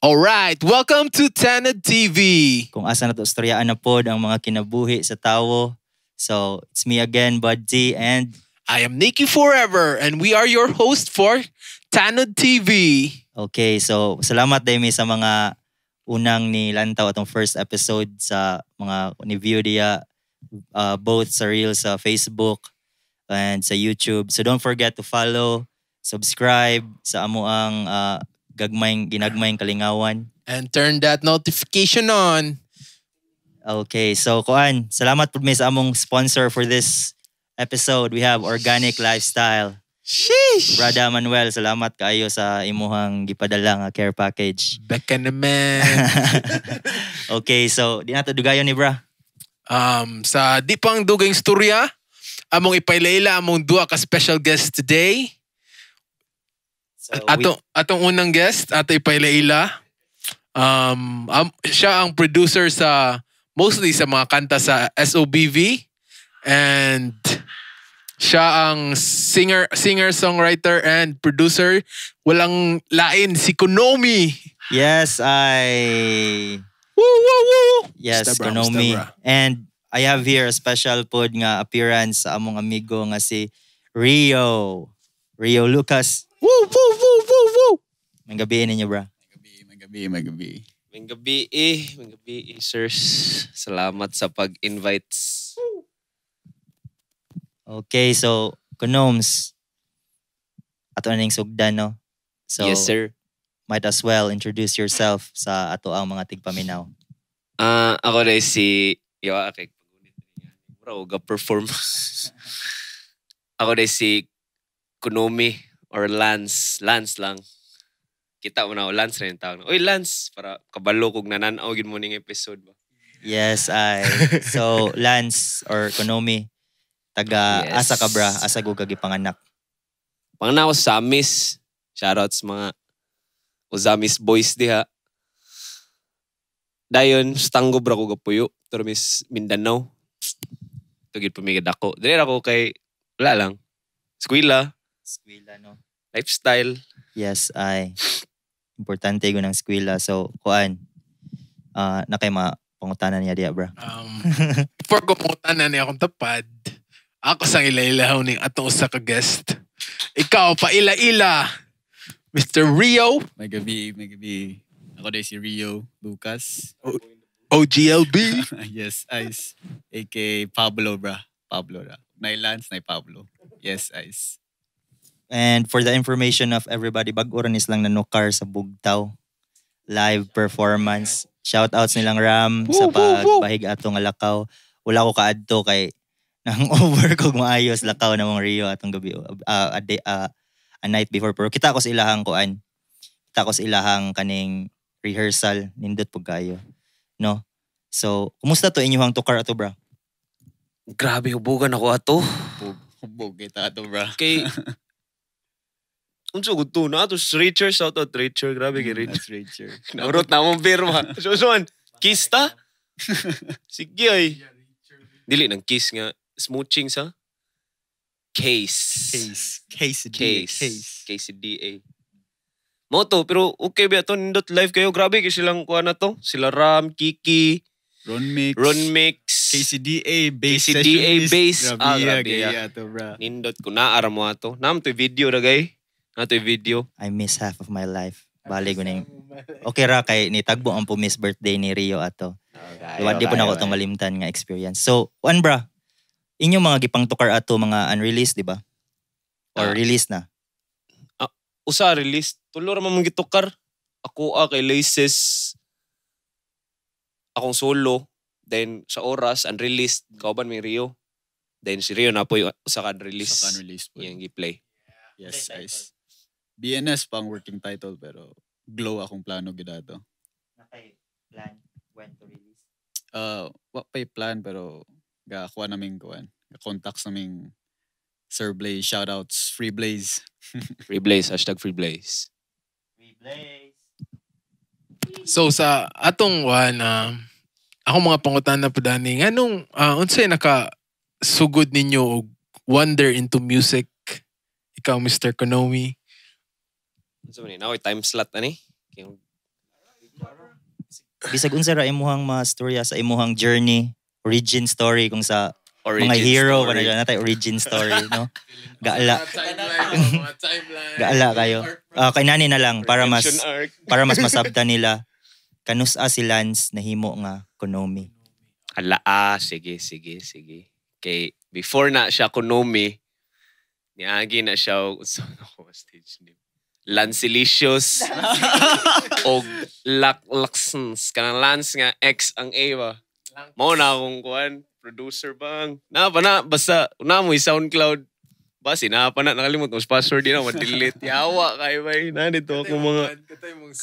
All right, welcome to Tanad TV. Kung asa na to istoryaan na pod ang mga kinabuhi sa tawo. So, it's me again, Buddy, and... I am Nikki Forever, and we are your host for Tanod TV. Okay, so salamat Demi sa mga unang nilantaw atong first episode sa mga ni-view diya, uh, both sa Reels sa Facebook and sa YouTube. So don't forget to follow, subscribe sa amo ang uh, gagmayng ginagmayng kalingawan. And turn that notification on. Okay, so Kuan, salamat po may sa among sponsor for this episode. We have Organic Lifestyle. Sheesh! Brada Manuel, salamat kaayo sa imuhang gipadala nga care package. Beka man. okay, so di nato dugayon ni bra. Um, sa di pang dugay istorya, among ipailayla among duha ka special guest today atong, we... atong unang guest, Ate Pailaila. Um, um, siya ang producer sa mostly sa mga kanta sa SOBV and siya ang singer singer songwriter and producer walang lain si Konomi yes I woo woo woo yes Stabra, Konomi Stabra. and I have here a special pod nga appearance sa among amigo nga si Rio Rio Lucas Woo, woo, woo, woo, woo. May gabi ninyo, bro. May gabi, may gabi, may gabi. May gabi, eh. may gabi, eh, sirs. Salamat sa pag-invites. Okay, so, Gnomes. ato na sugdan, no? So, yes, sir. Might as well introduce yourself sa ato ang mga tigpaminaw. Ah, uh, ako rin si Yawa kay pagunit niya. Bro, ga perform. ako rin si Kunomi Or Lance. Lance lang. Kita mo na ako, oh, Lance rin tawag. Uy, Lance! Para kabalo kog nananaw gin mo ning episode ba. Yes, I. So, Lance or Konomi, taga yes. asa ka bra, asa ko kagipanganak. Panganaw sa Amis. Shoutouts mga Uzamis boys diha. Dayon, stanggo bra ko gapuyo. Pero miss Mindanao. Tugid pumigid ako. Dire ako kay, wala lang. Skwila skwela, no? Lifestyle. Yes, ay. Importante ko ng skwela. So, kuan, uh, na kay ma pangutanan niya diya, bro. Um, before ko pangutanan niya akong tapad, ako sang ila-ilaw ni ato sa ka-guest. Ikaw, pa ila-ila. Mr. Rio. May gabi, may gabi. Ako dahil si Rio Lucas. O- OGLB. yes, Ice. A.K. Pablo, bra. Pablo, bra. Nailance, Lance, Pablo. Yes, Ice. And for the information of everybody, bag-uran is lang car sa Bugtaw. Live performance. Shoutouts nilang Ram woo, sa pagbahig atong lakaw. Wala ko kaadto kay nang over kog maayos lakaw na mong Rio atong gabi uh, a, day, uh, a night before pero kita ko sa ilahang kuan kita ko sa ilahang kaning rehearsal nindot pug kayo no so kumusta to inyong tukar ato bra grabe hubugan ako ato hubog kita ato bra kay Ang sugod to na. Tapos Rachel, shout out Rachel. Grabe kay Rachel. Mm, that's Rachel. Naurot na mong pirma. So, Sean, kiss ta? Sige ay. Dili ng kiss nga. Smooching sa? Case. Case. Case. Case. Case. DA. Moto, pero okay ba to Nindot live kayo. Grabe kasi silang kuha na to. Sila Ram, Kiki, Ron Mix, Ron Mix KCDA base KCDA base. Ah, grabe ya. Nindot ko na aram mo ato. Nam to video ra gay. Ato video. I miss half of my life. Bali ko na yung... Okay ra kay ni tagbo ang po miss birthday ni Rio ato. Okay, Wadi po na ko tong malimtan nga experience. So, one bra. Inyo mga gipang tukar ato mga unreleased, di ba? Or uh, release na? Uh, usa release. Tulo ra man gitukar. Ako a ah, kay Laces. Akong solo. Then sa oras unreleased kauban may Rio. Then si Rio na po yung usa ka release. Usa ka release po. Yung giplay. Yes, yes. BNS pang working title pero glow akong plano gid Na kay plan when to release? Uh, ah, what pay plan pero ga kuha naming kuan. Contacts naming Sir Blaze shoutouts Free Blaze. free Blaze hashtag Free Blaze. Free Blaze. So sa atong one uh, um, ako mga pangutan na po dani anong uh, ah, unsay naka sugod ninyo og wonder into music ikaw Mr. Konomi? Unsa man na time slot ani? Bisag unsa ra imuhang mga storya sa imuhang journey, origin story kung sa origin mga hero kana na natay origin story, no? Gaala. Oh, Gaala kayo. Uh, kay na lang para mas para mas masabta nila. kanusa si Lance nahimo nga Konomi. Alaa, ah, sige, sige, sige. Kay before na siya Konomi, niagi na siya oh, so, stage name. Lancelicious. o Laklaxons. Kanang Lance nga, X ang A ba? Mao na akong kuhan, producer bang. Na pa na, basta, na mo SoundCloud. Ba, sinapa na, nakalimot mo, password din ako, delete. Yawa kayo bay. na dito ako mga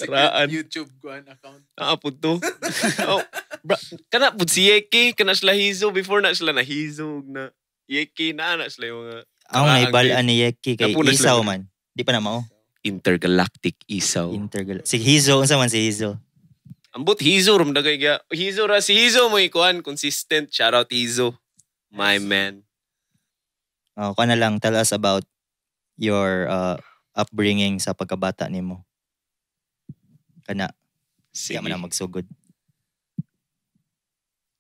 karaan. YouTube kuhan account. Naapod to. oh, bra, kana po si Yeki, kana sila hizo, before na sila hizo. na. Yeki na, na sila yung mga Ako nga, ibalaan ni Yeki kay Isaw man. Di pa na mao intergalactic isaw. Intergal si Hizo, unsa man si Hizo? Ambot Hizo rum dagay ga. Hizo ra si Hizo mo ikuan consistent. Shout out Hizo. My man. Oh, ko na lang tell us about your uh, upbringing sa pagkabata nimo. Kana. Sige. Kaya man na magsugod.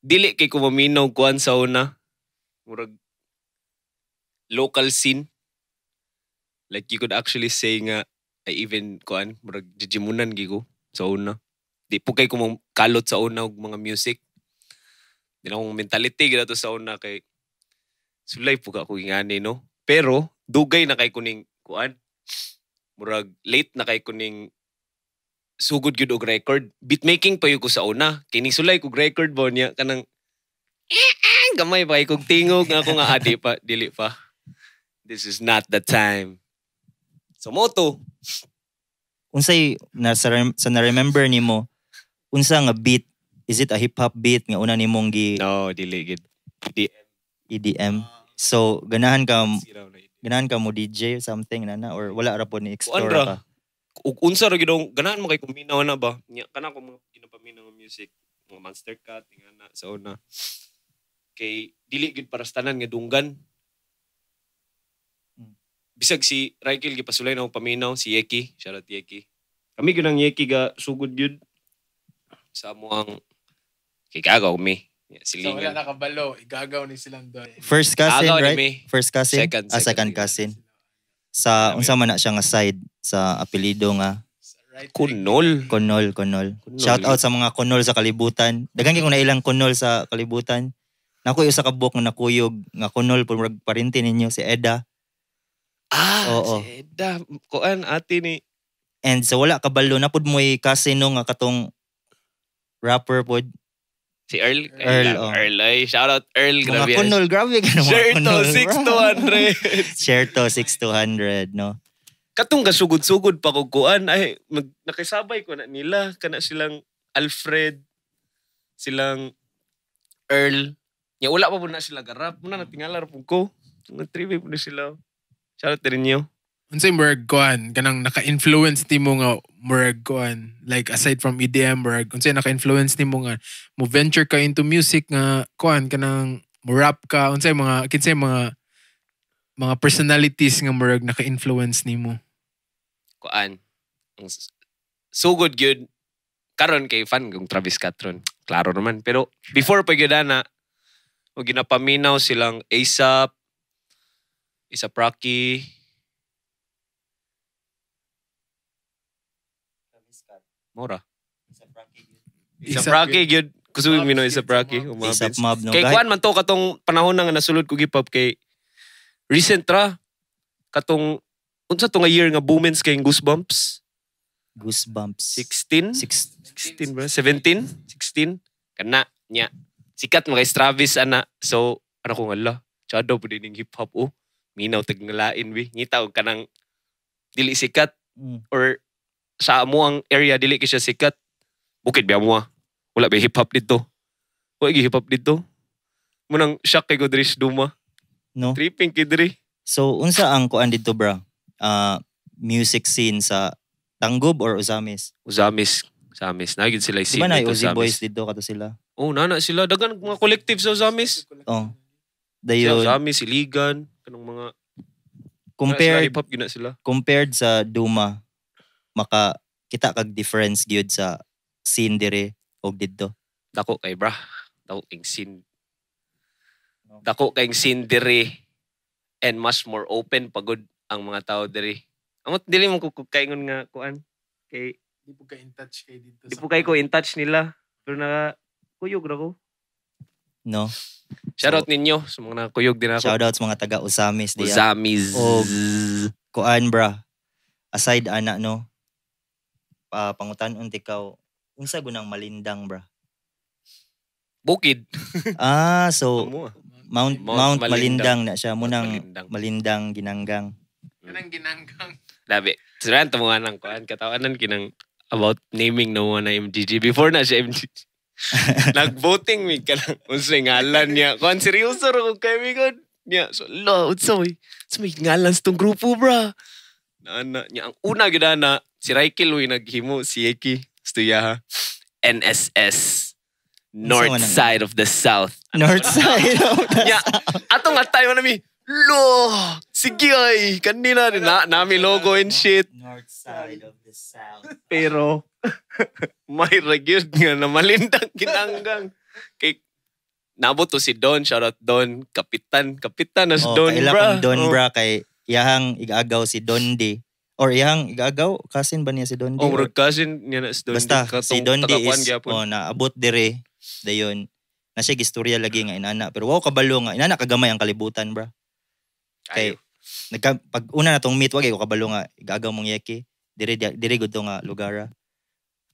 Dili kay ko maminaw kuan sa una. Murag local scene. Like you could actually say nga I eh, even kuan murag jimunan gigo ko sa una. Di po kay ko kalot sa una og mga music. Di na akong mentality gid to sa una kay sulay po ka ko ingani no. Pero dugay na kay kuning kuan murag late na kay kuning sugod gyud og record. Beat making pa yun ko sa una. Kining sulay kog record ba niya kanang eh, eh, gamay pa kog tingog nga ako nga adi ah, pa dili pa. This is not the time. So moto, unsay na sa, sa na remember nimo unsa nga beat is it a hip hop beat nga una nimong gi No, dili gid. EDM. EDM. So ganahan ka ganahan ka mo DJ something na na or wala ra po ni explore ka. Ug unsa ra gid ganahan mo kay kuminaw na ba? Nya kana ko mga ginapaminaw nga music, mga monster cut nga na sa una. Kay dili gid para sa tanan nga dunggan bisag si Raikil gipasulay na paminaw si Yeki, shout out Yeki. Kami gyud ang Yeki ga sugod yun sa mo ang kikagaw mi. Yeah, so wala nakabalo, igagaw ni silang doon. First cousin, Agaw right? First cousin? Second, ah, second, cousin. Sa, unsa man na siya nga side, sa apelido nga. Right kunol. Kunol, kunol. kunol. Shout out sa mga kunol sa kalibutan. Daghan ko na ilang kunol sa kalibutan. Nakuyo sa kabuk nga nakuyog nga kunol pag parinti ninyo si Eda. Ah, Oo. si Eda. Kuan, ate ni. And so wala kabalo na pud mo'y kasino nga katong rapper pod. Si Earl. Eh, Earl, Earl, oh. Earl ay, shout out Earl. Mga grabe. kunol, grabe ka naman. Share to, 6200. Share to, 6200, no? Katong kasugod-sugod pa kog kuan. Ay, mag, nakisabay ko na nila. Kana silang Alfred, silang Earl. Ya, wala pa po na sila garap. Muna natingalar po ko. Nag-trivay po na sila. Shout out rin niyo. Unsay murag kuan kanang naka-influence nimo nga murag kuan like aside from EDM murag unsay naka-influence nimo nga mo venture ka into music nga kuan kanang mo rap ka unsay mga kinsay mga mga personalities nga murag naka-influence nimo? Kuan. So good good karon kay fan kung Travis Scott ron. Klaro naman pero before pa gyud ana, o ginapaminaw silang ASAP isa Praki. Mora. Isa Praki gyud. Kusog mi no isa Praki. Isa mob no. Kay kuan man to katong panahon nga nasulod ko gipap kay recent ra katong unsa to nga year nga boomens kay Goosebumps. Goosebumps. 16? 16, 16 bro. 17? 16? Kana niya. Sikat mga Travis ana. So, ano ko nga la? Chado po din yung hip-hop oh minaw tag nalain bi ngitaw ka ng dili sikat mm. or sa amo ang area dili kay siya sikat bukid ba mo wala ba hip hop dito wala gi hip hop dito munang shock kay Godrich Duma no tripping kidri so unsa ang kuan dito bro uh, ah, music scene sa Tanggob or Uzamis Uzamis Uzamis na gid sila scene diba na Uzi Boys dito kato sila oh nana sila dagan mga collective sa Uzamis oh dayon Uzamis Iligan kanang mga compared hip hop gina sila. Compared sa Duma maka kita kag difference gyud sa scene dire og didto. Dako kay bra. Dako kay scene. Dako kay scene dire and much more open pagod ang mga tao dire. Amot dili mo ko kaingon nga kuan kay di po kay in touch kay dito. Di po kay ko in touch nila pero naka kuyog ra ko. No? Shoutout so, ninyo sa mga kuyog din ako. Shoutout sa mga taga Usamis. Diya. Usamis. O, kuan bra. Aside ana no. Uh, pangutan unti ka unsa gunang malindang bra. Bukid. ah, so ah. Mount Mount, Mount Malindang. Malindang na siya Munang Malindang. Malindang ginanggang. Kanang mm. ginanggang. Labi. Siranta mo nga ng kuan katawanan kinang about naming no na MGG before na siya MGG. Nag-voting mi ka lang. Unsay ngalan niya. Kung seryoso ra kong kaibigan niya. So, lo, unsay. Unsay ngalan sa tong grupo, bra. Naana, niya. Ang una gidana, si Raikil huy naghimo, si Eki. Stuya ha. NSS. Ano North side of the South. Ano North side of the yeah. South. Atong at tayo nami, lo, sige ay, kanina na, nami logo and shit. North side of the South. Pero, may regyud nga na malindang kinanggang. Kay naboto si Don, shout out Don, kapitan, kapitan as oh, Don bra. Kailan Don oh. bra kay yahang igagaw si Don D. Or yahang igagaw, kasin ba niya si Don D? Oh, or, kasin niya na si Don Basta, D. si Don D is, oh, naabot dire, dayon. Na siya gistorya lagi nga inana. Pero wow, kabalo nga. Inana, kagamay ang kalibutan, bra. Kay, Ayaw. nagka, pag una na tong meet, wag ko eh, kabalo nga, igagaw mong yeki. Dire, dire, dire, dire, dire,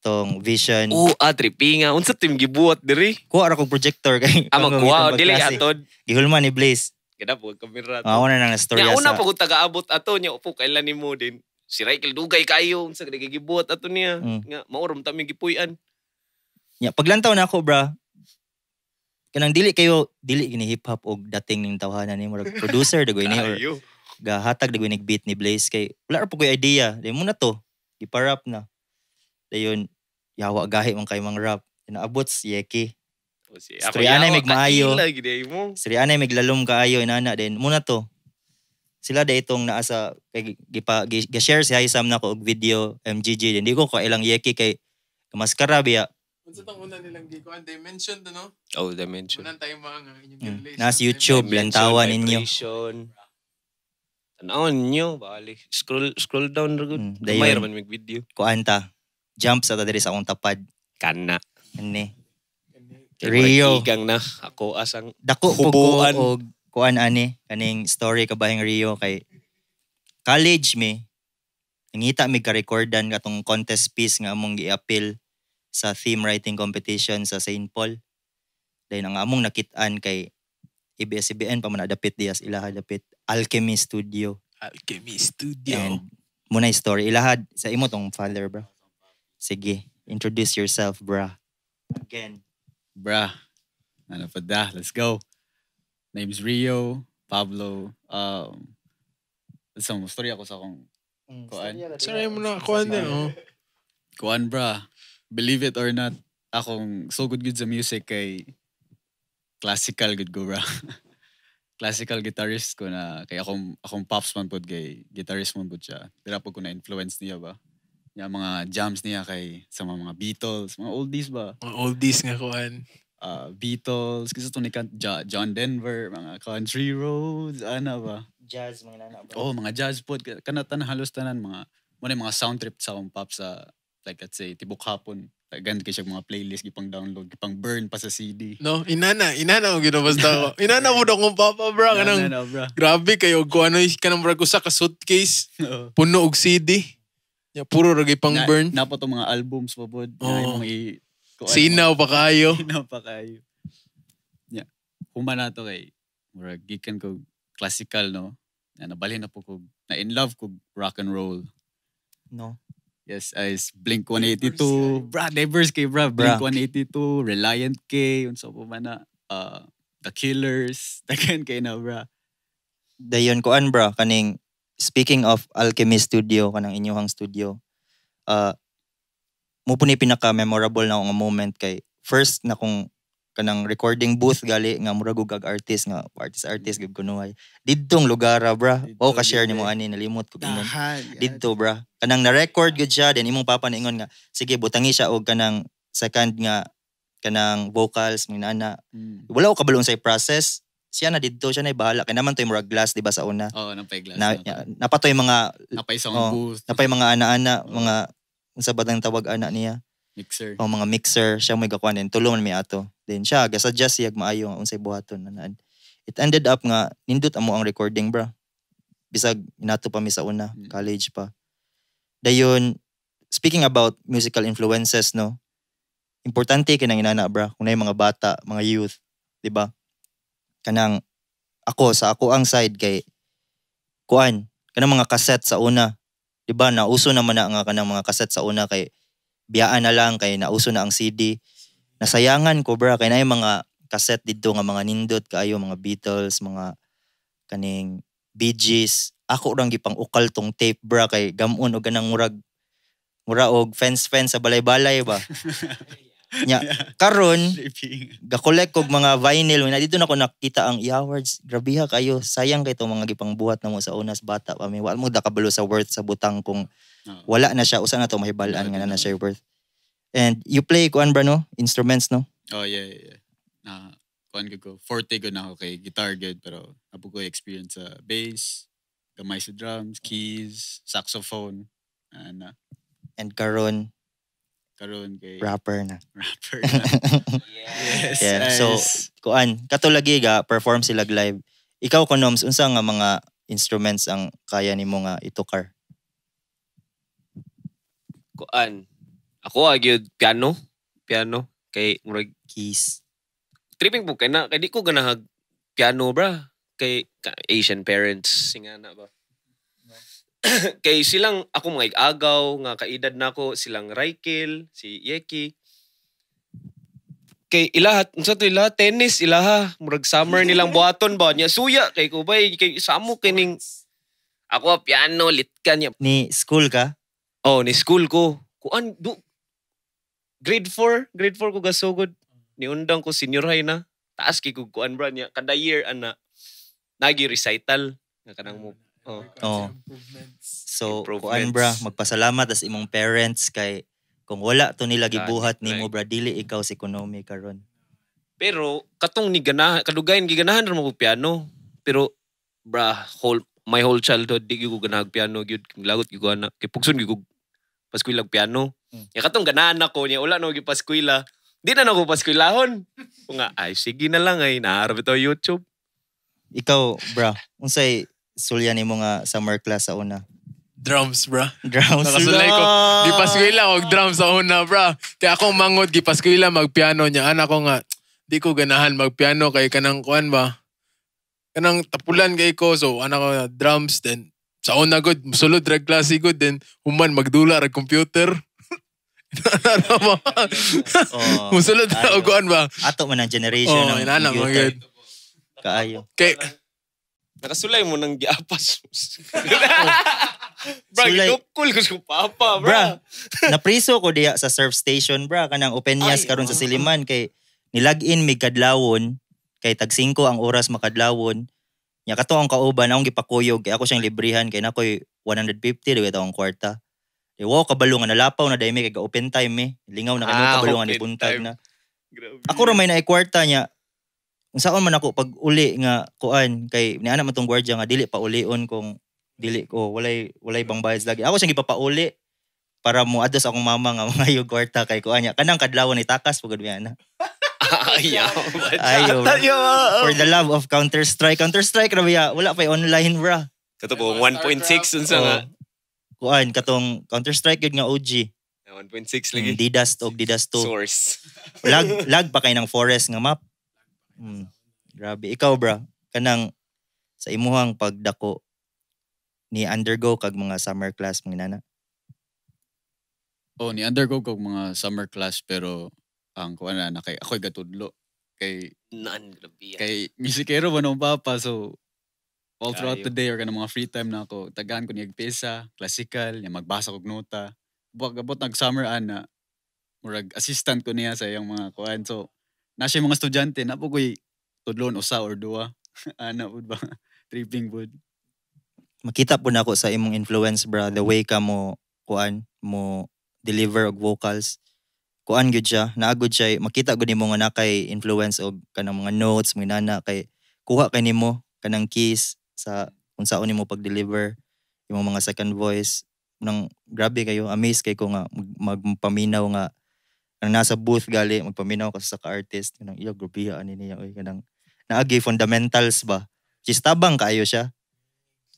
tong vision. Oo, uh, ah, trippy Unsa team gibuhat diri? Ko ara kong projector kay. Ama kuha o dili atod. Gihulman ni Blaze. Kada po kamera. Mao na storya sa. Una pa gud tagaabot ato nya upo kay ni mo din. Si Raikel dugay kayo unsa kay gibuhat ato niya. Mm. Nga maurom ta mi gipuy-an. Nya paglantaw na ako, bra. Kanang dili kayo dili gini hip hop og dating ning tawhana ni murag producer dagoy ni or gahatag dagoy ni beat ni Blaze kay wala ra po koy idea. Dili mo na to. Iparap na. Dayon, yawa gahi man kay mang rap. Inaabot si Yeki. Oh, Sri anay mig Si Sri anay mig lalom kaayo inana din. Muna to. Sila da itong naasa kay gipa gi-share si Haysam nako og video MGG din. Di ko ko ilang Yeki kay maskara biya. Ah. Unsa tong una nilang gi ko they mentioned no? Oh, they mentioned. Unang time mga inyong mm. relation. Nas YouTube lantawan ninyo. Tanaw ninyo, bali. Scroll scroll down mm, ra gud. Mayra man mig video. Kuanta jump sa diri sa akong tapad. Kana. Ani. Rio. Igang na ako asang dako hubuan og kuan ani kaning story ka kabahing Rio kay college me nangita mi ka-recordan katong contest piece nga among gi-appeal sa theme writing competition sa St. Paul. Dahil ang among nakitaan kay ABS-CBN pa man adapit diya sa ilaha dapit Alchemy Studio. Alchemy Studio. And muna yung story ilahad sa imo tong father bro. Sige, introduce yourself, bra. Again. Bra. Ano pa da? Let's go. Name's Rio, Pablo. Um, sa mo, story ako sa kung mm, kuan. Sorry mo na, kuan din, oh. Kuan, bra. Believe it or not, akong so good good sa music kay classical good go, bra. classical guitarist ko na kay akong akong pops man pud kay guitarist man pud siya. Dira pud ko na influence niya ba. Yung mga jams niya kay sa mga, mga Beatles, mga oldies ba? Mga oldies nga kuan. Uh, ah, Beatles, kasi ito ni John Denver, mga Country Roads, ano ba? Jazz, mga nana ba? oh, mga jazz po. Kanatan halos tanan, mga, muna mga sound trip sa pop sa, like let's say, tibok hapon. Ganda kasi mga playlist, gipang download, gipang burn pa sa CD. No, inana, inana ang ginabasta ko. Inana mo daw kung papa, bro. Kanang, Grabe kayo, kung ano, kanang bro ko sa suitcase puno og CD. Yeah, puro ragay pang na, burn. Napo to mga albums pa pod. Oh. Na i Sinaw pa kayo. Sinaw pa kayo. Yeah. Huma na to kay murag gikan ko classical no. Na nabali na po ko na in love ko rock and roll. No. Yes, is Blink 182. Bra, diverse kay bra. Blink 182, Reliant K, unsa po man Uh, the Killers, the dagan kay na bra. Dayon ko an bra kaning speaking of Alchemy Studio, kanang inyuhang studio, uh, mo po ni pinaka-memorable na nga moment kay first na kung kanang recording booth gali nga murag og artist nga artist artist gib kunoy didtong lugar bra oh ka share nimo ani nalimot ko ginon didto bra kanang na record gud siya then imong papa ningon nga sige butangi siya og kanang second nga kanang vocals minana mm. wala ko kabalong sa process siya na dito, siya na eh, bahala. kay naman toy murag glass, diba sa una. Oo, oh, napay glass. Na, na, napay yung mga... Napay sound oh, booth. Napay mga ana-ana, oh. mga... Sa batang tawag ana niya. Mixer. Oh, mga mixer. Siya may gakuan din. Tulungan mi ato. Then siya, gasadya siyag maayo unsay buhaton. Nanaan. It ended up nga, nindot amo ang recording, bra. Bisag, inato pa mi sa una. Hmm. College pa. Dayon, speaking about musical influences, no? Importante kay nang inana, bra. kunay mga bata, mga youth, di ba? kanang ako sa ako ang side kay kuan kanang mga kaset sa una 'di ba nauso naman na nga kanang mga kaset sa una kay biyaan na lang kay nauso na ang CD nasayangan ko bra kay naay mga kaset didto nga mga nindot kaayo mga Beatles mga kaning Bee Gees ako rang gipang ukal tong tape bro kay gamon og ganang murag mura og fence fence sa balay-balay ba Nya, karon gakolek kog mga vinyl na dito na ko nakita ang e-awards. Grabiha kayo, sayang kay to mga gipangbuhat namo sa unas bata pa mi. Wala mo dakabalo sa worth sa butang kung oh. wala na siya usa na to mahibal-an nga na na siya worth. And you play kuan bro no? Instruments no? Oh yeah, yeah. yeah. Na kuan ko forte ko na ako kay guitar good pero apo ko experience sa uh, bass, gamay sa drums, keys, saxophone, and and karon karon kay rapper na. Rapper na. yes. yeah. Nice. So kuan katulagi ga perform sila live. Ikaw ko noms unsa nga mga instruments ang kaya nimo nga itukar? Kuan. Ako agyud ah, piano, piano kay murag keys. Tripping po kay na kay di ko ganahag piano bra kay Asian parents singa na ba. kay silang ako mga igagaw nga kaedad nako silang Raikil, si Yeki. Kay ilahat, unsa to ilaha tennis ilaha murag summer nilang buhaton ba niya suya kay kubay kay samo kining ako piano litkan niya ni school ka? Oh, ni school ko. Kuan do grade 4, grade 4 ko gasugod. undang ko senior high na. Taas kay ko kuan bra niya kada year ana nagi recital nga kanang ah. mo Oh. Oh. So, kuan bra, magpasalamat as imong parents kay kung wala to nila gibuhat ni mo bra dili ikaw sa ekonomi karon. Pero katong ni ganahan kadugayan giganahan ra mo piano. Pero bra whole my whole childhood di ko ganahag piano gyud lagot gyud ko ana. Kay pugson gyud ko paskwila piano. Hmm. Ya katong ganahan ako niya wala na gyud paskwila. Di na na ko paskwilahon. Kung nga ay sige na lang ay naarap ito YouTube. Ikaw bra, unsay sulyan ni mga summer class sa una? Drums, bra. Drums. Nakasulay ko. Gipaskwila ko drums sa una, bra. Kaya ako mangod, gipaskwila magpiano niya. Anak ko nga, di ko ganahan magpiano kay kanang kuan ba. Kanang tapulan kay ko. So, anak ko na, drums. Then, sa una good, sulod drag class good. Then, human, magdula, rag computer. Ano ba? Oh, Musulod na uguan ba? Ato man ang generation oh, ng computer. Kaayo. Kay, Nakasulay mo nang giapas. bra, Sulay. ginukul ko sa papa, bra. bra. napriso ko diya sa surf station, bra. Kanang openyas karon sa Siliman. Kay nilag-in mig kadlawon. Kay tag 5 ang oras makadlawon. Nya kato ang kauban, akong gipakuyog. Kay ako siyang librihan. Kay nakoy 150 diwa akong kwarta. Di wow, kabalungan nga nalapaw na dahil may kag open time eh. Lingaw na kanong ah, kabalungan ni buntag na. Grabe. Ako ramay na ikwarta niya unsaon man ako pag uli nga kuan kay ni niana man tong guardia nga dili pa ulion kung dili ko walay walay bang bayad lagi ako siyang ipapauli para mo adas akong mama nga mga yung kay kuan niya kanang kadlawon ni takas pugad niya na Ayaw. Ayaw. For the love of Counter-Strike. Counter-Strike, rabia. Wala pa online, bra. Kato po, 1.6 unsa nga. Kuan, katong Counter-Strike gud nga OG. 1.6 lagi. Didas og Didas 2. Source. lag, lag pa kay nang forest nga map. Mm. Grabe. Ikaw, bro, kanang sa imuhang pagdako ni undergo kag mga summer class mga nana? Oh, ni undergo kag mga summer class pero ang kuan na kay ako'y gatudlo kay naan grabe Kay misikero ba nung papa so all throughout Ayaw. the day or kanang mga free time na ako tagaan ko niyag pesa, classical, ya magbasa kog nota. Buwag nag summer ana murag assistant ko niya sa iyang mga kuan so na siya mga estudyante na po ko'y tudlon usa or duwa. ano po ba? Tripping po. Makita po na ako sa imong influence, bro. The way ka mo, kuan, mo deliver og vocals. Kuan gud siya, naagod siya. Makita gud nimo nga na kay influence og kanang mga notes, mga nana kay kuha kay nimo kanang keys sa kung ni mo pag-deliver imong mga second voice nang grabe kayo amaze kay ko nga magpaminaw nga ang nasa booth gali magpaminaw ka sa ka-artist kanang iya grupiha ani niya oy kanang naagi fundamentals ba sis tabang kaayo siya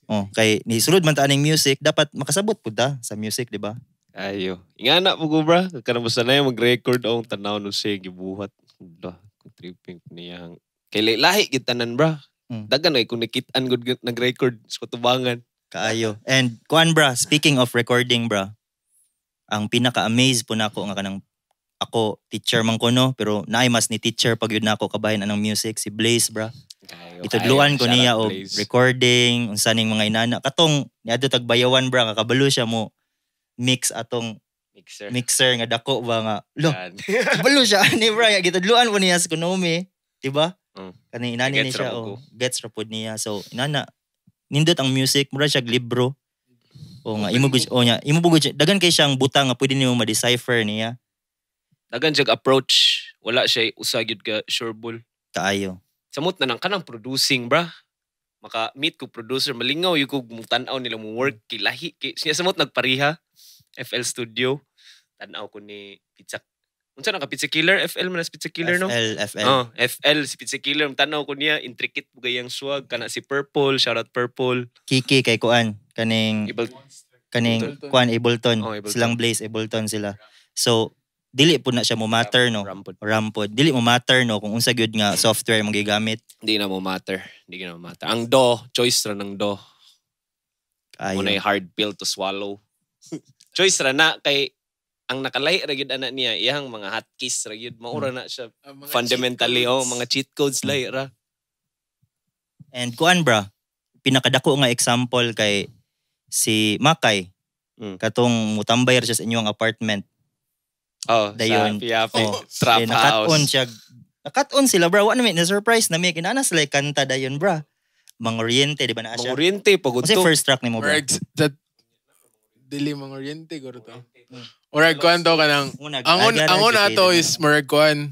oh kay ni sulod man ta aning music dapat makasabot pud ta sa music di ba ayo ingana mo ko kanang kanabusa na mag-record og tanaw no siya gibuhat da tripping niyang kay lahi gid tanan bra mm. dagan kay kung nikit-an good nag-record sa tubangan kaayo and kuan bra speaking of recording bra ang pinaka-amaze po nako nga kanang ako teacher man ko no pero naay mas ni teacher pag yun na ako kabahin anang music si Blaze bra Kayo, itudluan ko niya o recording unsa ning mga inana katong ni adto tag bayawan bra kakabalo siya mo mix atong mixer mixer nga dako ba nga lo kabalo siya ani bra gitudluan ko niya sa kunome diba ba mm. kani inani ni siya o oh, gets ra pud niya so inana nindot ang music mura siya libro o nga imo o nga imo dagan kay siyang butang nga pwede nimo ma-decipher niya Dagan jug approach. Wala siya usa gyud ka sure ball. Kaayo. Samot na nang kanang producing, bra. Maka meet ko producer malingaw yung kog tan-aw nila mo work kay lahi kay siya samot nagpariha. FL Studio. Tanaw ko ni Pizza Unsa na ka Pizza Killer? FL man Pizza Killer no? FL, FL. Oh, ah, FL si Pizza Killer. Tanaw ko niya intricate bugay ang swag kana si Purple, shout out Purple. Kiki kay kuan kaning Able, kaning kuan Ableton. Oh, Ableton. Silang Blaze Ableton sila. So dili po na siya mo matter no rampod, rampod. dili mo matter no kung unsa gyud nga software mo gigamit dili na mo matter dili na mo matter ang do choice ra ng do Ayaw. Muna hard pill to swallow. choice ra na kay ang nakalay ra gyud ana niya iyang mga hotkeys ra gyud maura hmm. na siya uh, fundamentally oh mga cheat codes hmm. lay ra. And kuan bra pinakadako nga example kay si Makay. Mm. Katong mutambay siya sa inyong apartment Oh, dayon. Sa Piapi. Oh, Trap House. Nakat-on siya. Nakat-on sila, bro. Ano may na-surprise na may kinana Like, eh, kanta da dayon, bro. Mang Oriente, di ba na siya? Mang Oriente, pagod to. Kasi first track ni mo, bro. Mergs, that, dili Mang Oriente, guro to. Murag hmm. kuan daw ka nang. Ang un, ang una to is murag kuan.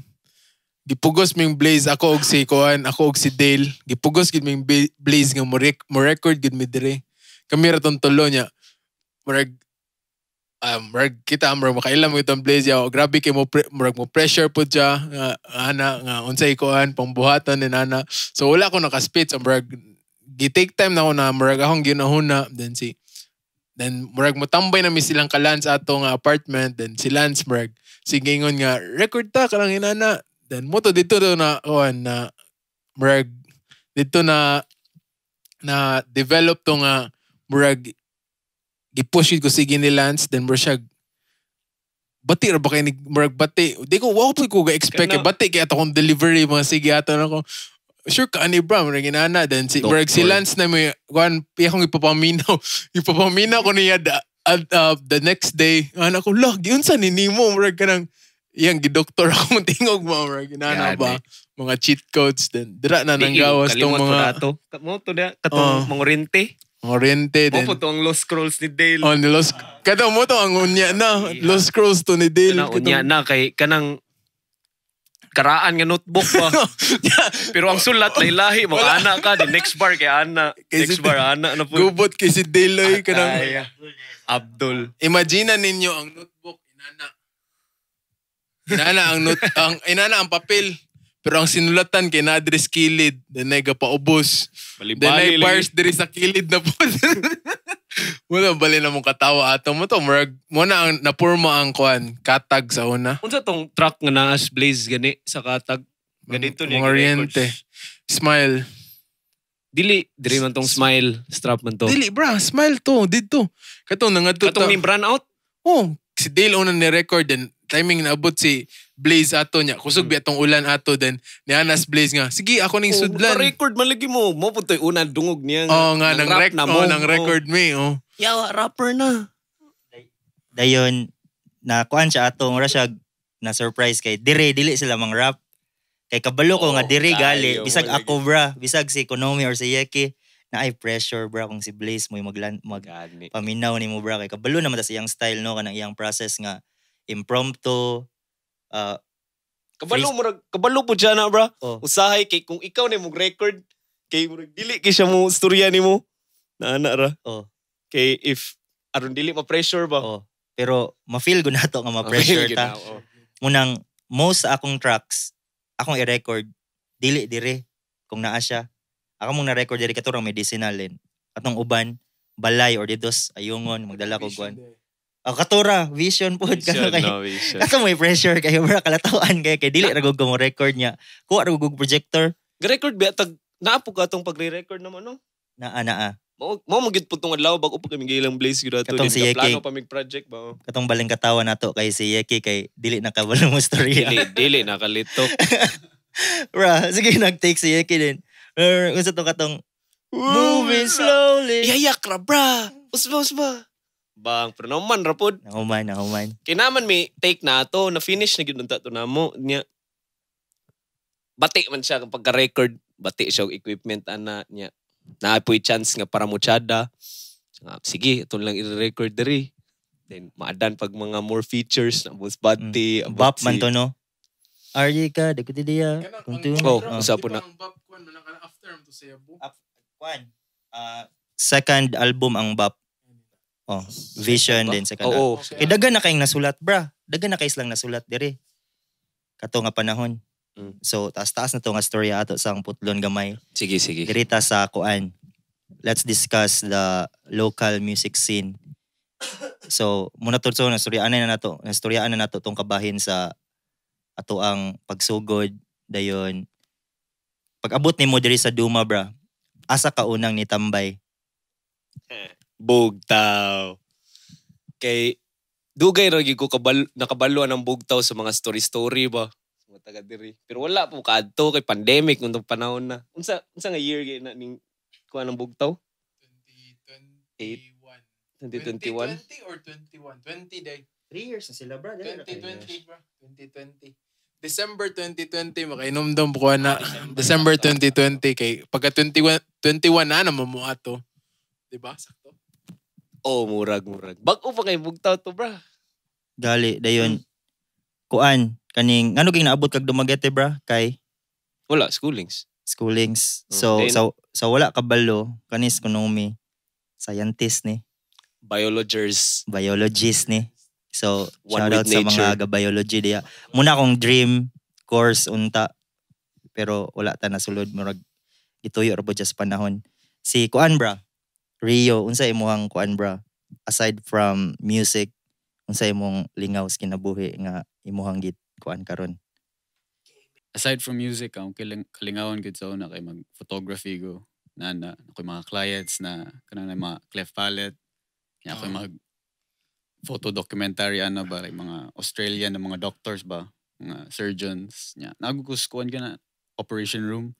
Gipugos ming Blaze ako og si kuan, ako og si Dale. Gipugos gid ming Blaze nga mo record gid mi dire. Kami ra tulo niya. Murag um, murag kita murag makailam mo itong blaze yaw grabe kay mo pre, murag mo pressure pud siya nga ana nga unsay kuan pambuhatan ni nana. so wala ko naka speech so murag gitake time na ko na murag akong ginahuna then si then murag mo tambay na mi silang kalans atong apartment then si Lance murag sige ingon nga record ta kanang inana then mo dito to na oh, na murag dito na na develop to nga murag gipush ko si ni Lance then mo siya bati ba kay ni murag bati di ko wow po ko ga expect kay bati kay ato kong delivery mga sige ato na ko sure ka ni Bram ra ginana then si murag si Lance na may kwan piya kong ipapaminaw ipapaminaw ko niya da, at, uh, the next day ana ko log yun sa ni Nemo murag kanang yang gidoktor ako tingog mo murag ginana ba mga cheat codes din dira na nang gawas tong mga mo to da katong oh. mga rente Oriente Mo and... po ang Lost Scrolls ni Dale. On oh, the Los... Kada mo to ang unya na. Los Scrolls to ni Dale. Kana unya na kay kanang karaan nga notebook pa. Pero ang sulat lay lahi mo ana ka the next bar kay ana. Next bar ana na po. Gubot kay si Deloy ah, kanang Ay, Abdul. Imagina ninyo ang notebook inana. Inana ang not ang inana ang papel. Pero ang sinulatan kay Nadres Kilid, then ay gapaubos. Then ay bars diri sa kilid na po. Wala bali na mong katawa ato mo to. Murag, muna, ang napurma ang kuan, katag sa una. Unsa tong truck nga naas blaze gani sa katag? Ganito niya. Oriente. Smile. Dili, dili man tong smile, strap man to. Dili bra, smile to, dito. Katong nangadto. Katong ni brand out? Oh, si Dale una ni record then timing naabot si Blaze ato niya. Kusog mm. atong ulan ato then ni Anas Blaze nga. Sige ako ning oh, sudlan. record man lagi mo. Mo putoy una dungog niya. Oh nga nang, nang rec na mo, oh, nang record oh. me oh. Yawa rapper na. Dayon na kuan siya atong ra siya na surprise kay dire dili sila mang rap. Kay kabalo ko oh, nga dire gali bisag oh, ako bra, bisag si Konomi or si Yeki na ay pressure bra kung si Blaze mo mag, mag paminaw ni mo bra kay kabalo na naman tas iyang style no kanang iyang process nga impromptu, uh, Kabalo mo rag kabalo po diyan na bra. Oh. Usahay kay kung ikaw na mong record kay murag dili kay siya mo istorya nimo. Na ana ra. Oh. Kay if aron dili ma pressure ba. Oh. Pero ma-feel ko nato nga ma-pressure ta. Oh. Munang most sa akong tracks akong i-record dili dire kung naa siya. Ako mong na-record diri katurang medicinal lin. Atong uban balay or didos ayungon magdala ko kwan. Oh, katura, vision po. Vision, kay, no, vision. Kato may pressure kayo, mura kalatawan kayo, kay dili ragog mo record niya. Kuha ragog projector. Record ba? Tag, naapo ka itong pagre-record naman, no? Naa, naa. Mo mo gyud putong adlaw bago pa kami gilang blaze gyud ato din si plano pa mig project ba. Oh? Katong baling katawa nato kay si Yeki kay dili na kabalo mo story. dili dili nakalitok. Ra, sige nag-take si Yeki din. Unsa to katong Moving slowly. Yayak ra bra. Usba usba bang pero pronoman rapod. Nahuman, nahuman. Kay naman may take na to na finish na gyud ta to namo niya. Bati man siya pagka record, bati siya og equipment ana niya. Naapoy chance nga para muchada. Sige, ito lang i-record diri. Then maadan pag mga more features na bus bati. Mm. Bap man to no. RJ ka, dagkati diya. Kung tuyo. Oh, usa po na. after mo to say, Kwan. Uh, second album ang Bap Oh, vision din sa kada. Oo. Okay. Kay eh, dagan na kayong nasulat, bra. Dagan na kays lang nasulat dire. Kato nga panahon. Mm. So, taas-taas na to nga story ato sa putlon gamay. Sige, sige. Dirita sa kuan. Let's discuss the local music scene. So, muna to so, nasturyaan na nato, nasturyaan na nato tong kabahin sa ato ang pagsugod dayon. Pag-abot ni mo diri sa Duma, bra. Asa ka unang nitambay? Eh, Bugtaw. Kay dugay ra gyud ko kabal nakabalo ang bugtaw sa mga story-story ba mga taga diri. Pero wala po kaadto kay pandemic nung panahon na. Unsa unsa nga year gyud na ning kuha ng bugtaw? 2021. 2021? 2020 or 21? 20 day. 3 years na sila, bro. 2020, bro. 2020. December 2020, makainom daw ko na. Ah, December 2020, kay pagka 21, 21 na naman mo ato. Diba? Sakto Oh, murag, murag. Bago pa kay bugtaw to, bra. Dali, dayon. Kuan, kaning, ano kayong naabot kag Dumaguete, bra? Kay? Wala, schoolings. Schoolings. Oh, so, okay. sa, sa wala kabalo, kanis kunomi, scientist ni. Biologers. Biologist ni. So, One shout out nature. sa mga ga biology diya. Muna akong dream course unta. Pero wala ta nasulod. Murag, ituyo rin po sa panahon. Si Kuan, bra. Rio, unsa imong kuan bra? Aside from music, unsa imong lingaw sa kinabuhi nga imong git kuan karon? Aside from music, ang kiling, kalingawan gid sa una kay mag photography go na na ako mga clients na kanang mga cleft palette. Nya ako mm. mag photo documentary ano ba like mga Australian na mga doctors ba mga surgeons nya nagugus kuan ka na operation room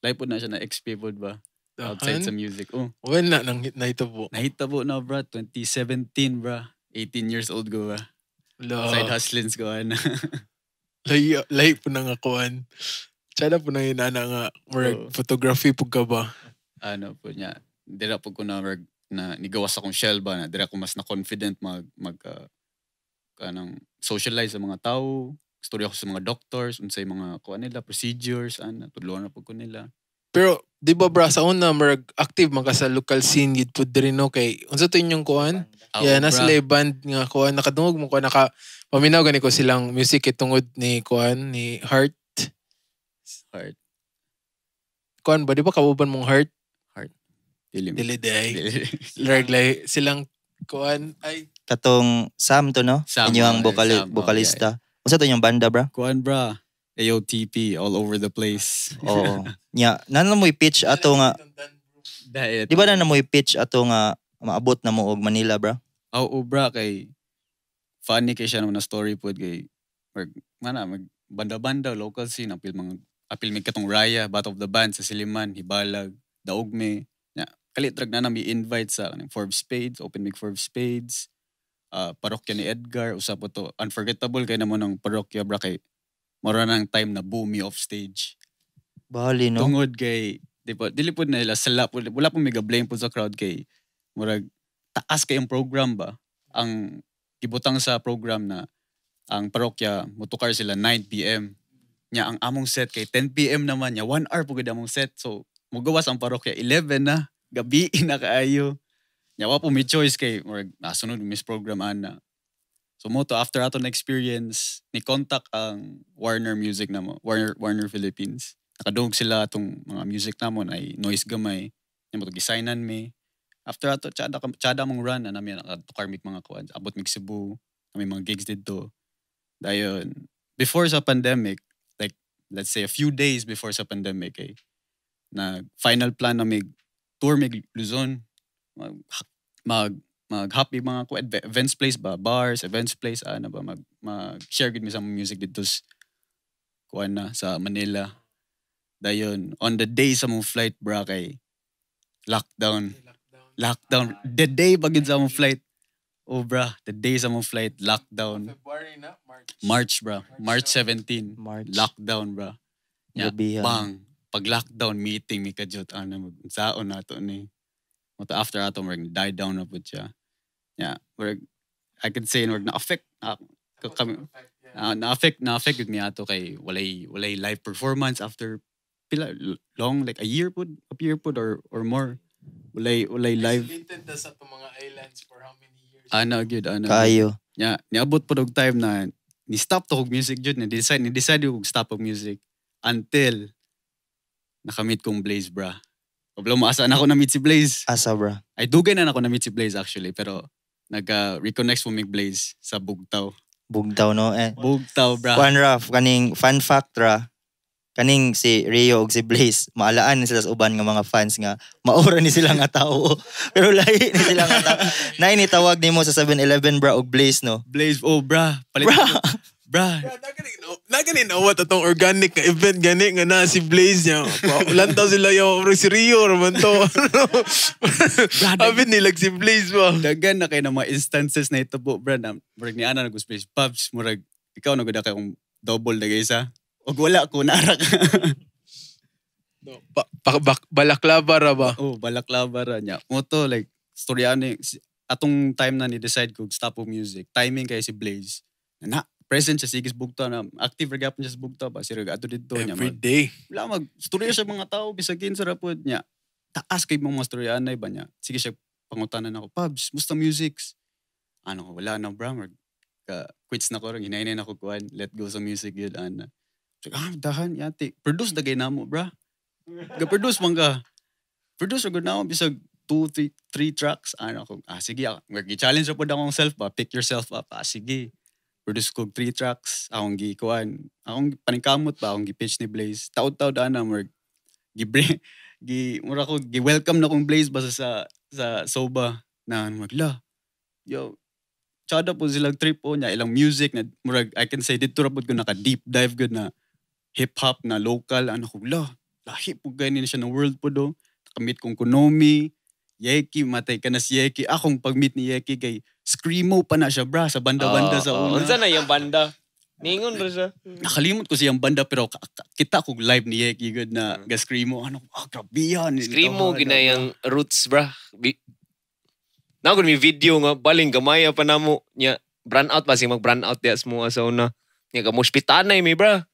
live pod na siya na XP pod ba outside sa music. Oh. When na nang po? Nahita po na bro, 2017 bro. 18 years old ko ba? Lo. Side hustlings ko na. lay lay po nang akuan. Tsada po nang inana nga work oh. photography po ka ba? Ano po niya. Dira po ko na work na nigawas akong shell ba na dira ko mas na confident mag mag uh, kanang socialize sa mga tao. Story ako sa mga doctors, unsay mga kuan nila, procedures, ana, tudlo na po ko nila. Pero, di ba bra, sa una, marag active man ka sa local scene, yun po rin, okay. Unsa to inyong kuhan? Oh, yeah, na lay band nga kuhan. Nakadungog mo ko, naka, paminaw gani ko silang music itungod ni kuhan, ni Heart. Heart. Kuhan ba, di ba kabuban mong Heart? Heart. Dilim. Diliday. day. silang kuhan, ay. Katong Sam to, no? Sam. Inyo ang vocal, oh, vocalista. Unsa to inyong banda, bra? Kuhan, bra. AOTP all over the place. Oo. Nya, yeah. nanon mo i-pitch ato nga. Diet. Di ba na mo i-pitch ato nga maabot na mo og Manila, bro? Oo, oh, bro. Kay funny kay siya naman na story po. Kay, mag, mana, mag, banda-banda, local scene. Apil mga, apil may katong Raya, Bat of the Band, sa Siliman, Hibalag, Daugme. Yeah. Kalitrag na nami invite sa kanang Forbes Spades, Open Mic Forbes Spades. Uh, ah, parokya ni Edgar, usap po to. Unforgettable kay naman ng parokya, bro. Kay, mura ng time na boomy off stage. Bali, eh, no? Tungod kay, di po, dilipod na nila, sila, wala pong mega blame po sa crowd kay, murag, taas kay ang program ba? Ang gibutang sa program na ang parokya, mutukar sila 9pm. Nya, ang among set kay 10pm naman, nya, 1 hour po gud among set. So, mugawas ang parokya, 11 na, gabi na kaayo. Nya, wa po may choice kay, murag, nasunod, ah, miss program ana tumuto after ato na experience ni contact ang Warner Music namo Warner Warner Philippines nakadugog sila atong mga music namon ay noise gamay nimo to gisignan me after ato chada chada mong run na nami nakatukar mig mga kuan abot mig Cebu nami mga gigs didto dayon before sa pandemic like let's say a few days before sa pandemic eh, na final plan na mig tour mig Luzon mag, mag mag-happy mga ko events place ba, bars, events place, ano ba, mag, mag-share gud mi sa music dito ko ano na sa Manila. Dayon, on the day sa mong flight bra kay lockdown. Lockdown. Ah, the day bagin sa mong flight. Oh bro. the day sa mong flight, lockdown. February na, March. March bra, March, March 17. March. Lockdown bro. Yeah, Gabi, ah. bang. Pag lockdown meeting, may kajot, ano, magsaon na to ni. Want after atom we died down up with siya. Yeah, work I can say work na affect na ah, kami uh, ah, na affect na affect with me ato kay walay walay live performance after pila long like a year put a year put or or more walay walay live isolated na sa mga islands for how many years ano good ano kayo yeah niabot pud og time na ni stop to music jud ni decide ni decide og stop of music until nakamit kong Blaze bra Problema asa na ako na meet si Blaze. Asa bra? Ay dugay na ako na meet si Blaze actually pero nagka-reconnect uh, mo mig Blaze sa Bugtaw. Bugtaw no eh. Bugtaw bra. One rough kaning fun fact ra kaning si Rio ug si Blaze maalaan ni sila sa uban nga mga fans nga maura ni sila nga tao pero lahi ni sila nga tao na ini tawag nimo sa 7-Eleven bra og Blaze no Blaze oh bra palit bra. Brad. Brad, na gani na what atong organic nga event gani nga na si Blaze niya. Ulan daw sila yo si Rio man to. Abi like si Blaze ba. Dagan na kay na mga instances na ito po, Brad. Murag ni Ana nag space pubs murag ikaw na gud kay double na gaysa. Og wala ko naara ka. no, ba, ba, ba, balaklava ra ba? Oh, balaklava ra niya. Mo to like storya ni atong time na ni decide kog stop of music. Timing kay si Blaze. Na present siya sige bugta na active ra gyapon siya bugta ba sige ato didto niya every day wala mag storya siya mga tao bisag kinsa ra pud niya taas kay mga storya na ba niya sige siya pangutanan ako pubs musta music ano ko wala na bra ka quits na ko rin hinainay na ko kuan let go sa music yun ana so, ah dahan yati produce dagay na mo bra ga produce man produce ug na mo bisag two, three, three tracks. Ano, ko, ah, sige, ah, mag-challenge po na akong self ba, ah. pick yourself up. Ah, sige produce ko three tracks akong gikuan akong paningkamot ba akong gi-pitch ni Blaze taud-taud na murag gi gi mura ko gi welcome na kong Blaze basta sa sa soba na ano, magla yo chada po sila trip po oh. niya ilang music na murag I can say dito rapod ko naka deep dive good na hip hop na local ano ko la lahi po ganin na siya na world po do kamit kong Konomi Yeki matay ka na si Yeki akong pag-meet ni Yeki kay Screamo pa na siya, bra, sa banda-banda oh, sa una. Unsa oh. na yung banda? Ningon ra siya. Nakalimot ko siyang banda pero kita ko live ni Yek igod na mm. ga screamo ano oh, grabe yan. Screamo ginayang roots bra. Bi- na ko video nga baling gamay pa namo nya brand out ba si mag brand out dias mo sa una. Nya gamo hospitanay mi bra.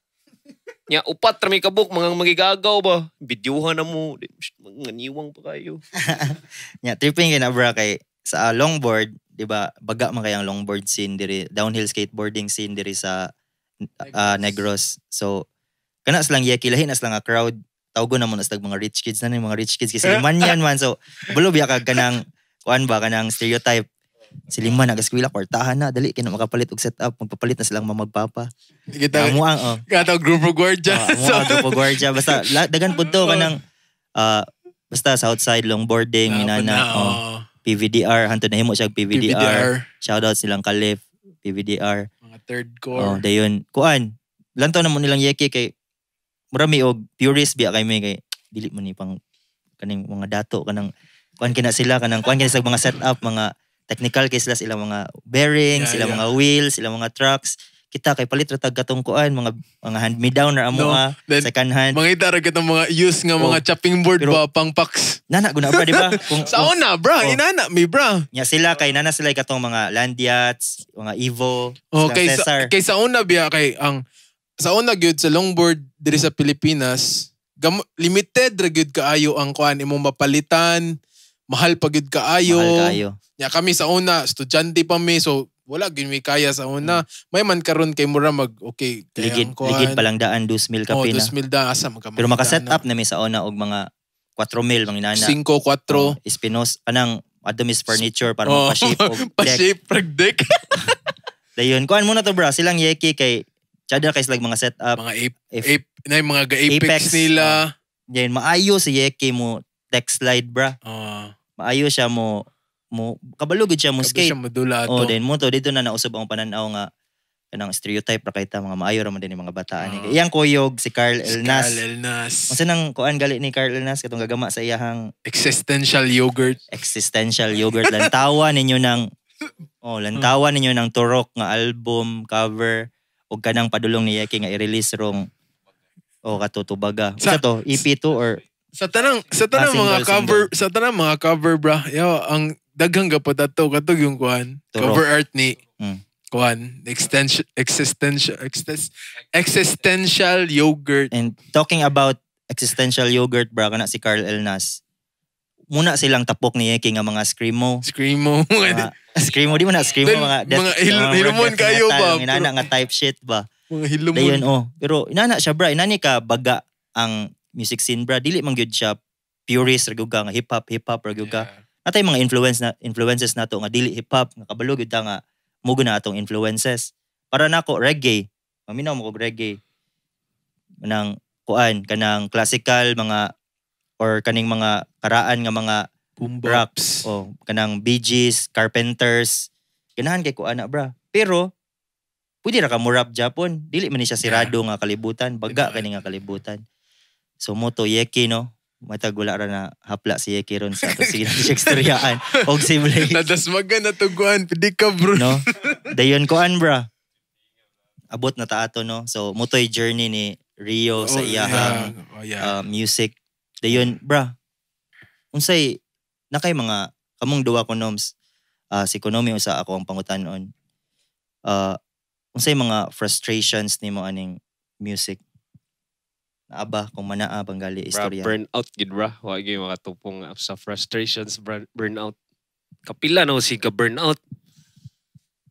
Nya upat ra mi kabuk mga magigagaw ba. Videohan na mo. Mga nganiwang pa kayo. Nya tripping na bra kay sa longboard 'di ba? Baga man kayang longboard scene diri, downhill skateboarding scene diri sa uh, Negros. So kana lang yakilahin lahi nas crowd tawgo na mo nas mga rich kids na mga rich kids kasi liman yan man so bulo biya kag kanang kuan ba kanang stereotype Si Siliman na kaskwila kwartahan na dali kay makapalit og setup magpapalit na silang mamagpapa. Kita mo ang oh. Kataw grupo guardia. Uh, so grupo guardia basta la, dagan pud to oh. kanang uh, basta sa outside longboarding inana. Oh. oh. PVDR, hanto na himo siya PVDR. PVDR. Shoutout silang Kalif, PVDR. Mga third core. Oh, dayon. Kuan, lantaw na mo nilang yeke kay murami og purist biya kay may kay dili mo ni pang kaning mga dato kanang kuan kina sila kanang kuan kina sa mga setup, mga technical kay sila ilang mga bearings, yeah, ilang yeah. mga wheels, sila mga trucks kita kay palit ra tag katong kuan mga mga hand me down ra amo no, second hand mangita ra kitang mga use nga mga oh, chopping board pero, ba pang packs nana guna ba di ba kung sa una bra oh, inana mi bra nya sila kay nana sila katong mga land yachts mga evo oh, kay sa, kay sa una biya kay ang sa una gyud sa longboard diri sa mm. Pilipinas gam, limited ra gyud kaayo ang kuan imong mapalitan mahal pa gyud kaayo mahal kaayo nya kami sa una estudyante pa mi so wala gin may kaya sa una. Mm. May man karon kay mura mag okay kay ligid kuhan, ligid pa lang daan 2,000 ka oh, pina. 2,000 da asa mag Pero maka-set up na mi sa una og mga 4,000 mga inana. 5, 4. Oh, Espinos anang Adomis furniture para oh, pa-shape og pa-shape preg deck. Dayon kuan muna to bro silang yeki kay Chada kay slag mga set up. Mga ape, if, ape na yung mga apex, apex nila. Uh, yan, maayo si Yeki mo text slide bra. Uh, maayo siya mo mo kabalo gid siya mo skate. siya modulado. Oh, then mo to dito na nausab ang pananaw nga kanang stereotype ra kay ta mga maayo ra man din mga bata ani. Uh, Iyang kuyog si Carl Elnas. Si Carl Elnas. Unsa nang kuan gali ni Carl Elnas katong gagama sa iyahang existential yogurt. Existential yogurt lantawa ninyo nang oh lantawa ninyo nang turok nga album cover og kanang padulong ni Yeki nga i-release rong oh, katutubaga. Sa, Usa to EP2 or sa tanang sa tanang ah, mga cover sa tanang mga cover bra. Yo, ang daghang gapod ato katog yung kuan cover art ni mm. kuan existential existential existential yogurt and talking about existential yogurt bra kana si Carl Elnas muna silang tapok ni Yeki nga mga screamo. Screamo. Mga, screamo, di mo na screamo. Then, mga, death, mga hil uh, hilumon kayo ba? inana nga type shit ba? Mga hilumon. Dayon, oh. Pero inana siya bra, inani ka baga ang music scene bra. Dili man gyud siya purist raguga nga hip hop hip hop raguga. Yeah natay mga influence na influences nato nga dili hip hop nga kabalo gyud nga mugo na atong influences. Para nako reggae, maminaw mo kog reggae. Nang kuan kanang classical mga or kaning mga karaan nga mga Boom raps. Oh, kanang Bee Gees, Carpenters. Ganahan kay kuan na bra. Pero pwede ra ka mo rap Japon. Dili man ni siya sirado nga kalibutan, baga diba? kaning nga kalibutan. So moto yeki no matag wala ra na hapla si Yeki ron sa ato sige siya istoryaan og si Blake nadasmagan na tuguan pidi ka bro no dayon ko an bra abot na ta ato no so mutoy journey ni Rio oh, sa iyahang yeah. Oh, yeah. Uh, music dayon bra unsay nakay mga kamong duwa ko noms uh, si Konomi usa ako ang pangutanon uh, unsay mga frustrations nimo aning music aba kung manaa bang gali istorya burnout gid ra wa gyud makatupong sa frustrations burnout kapila na no, si ka burnout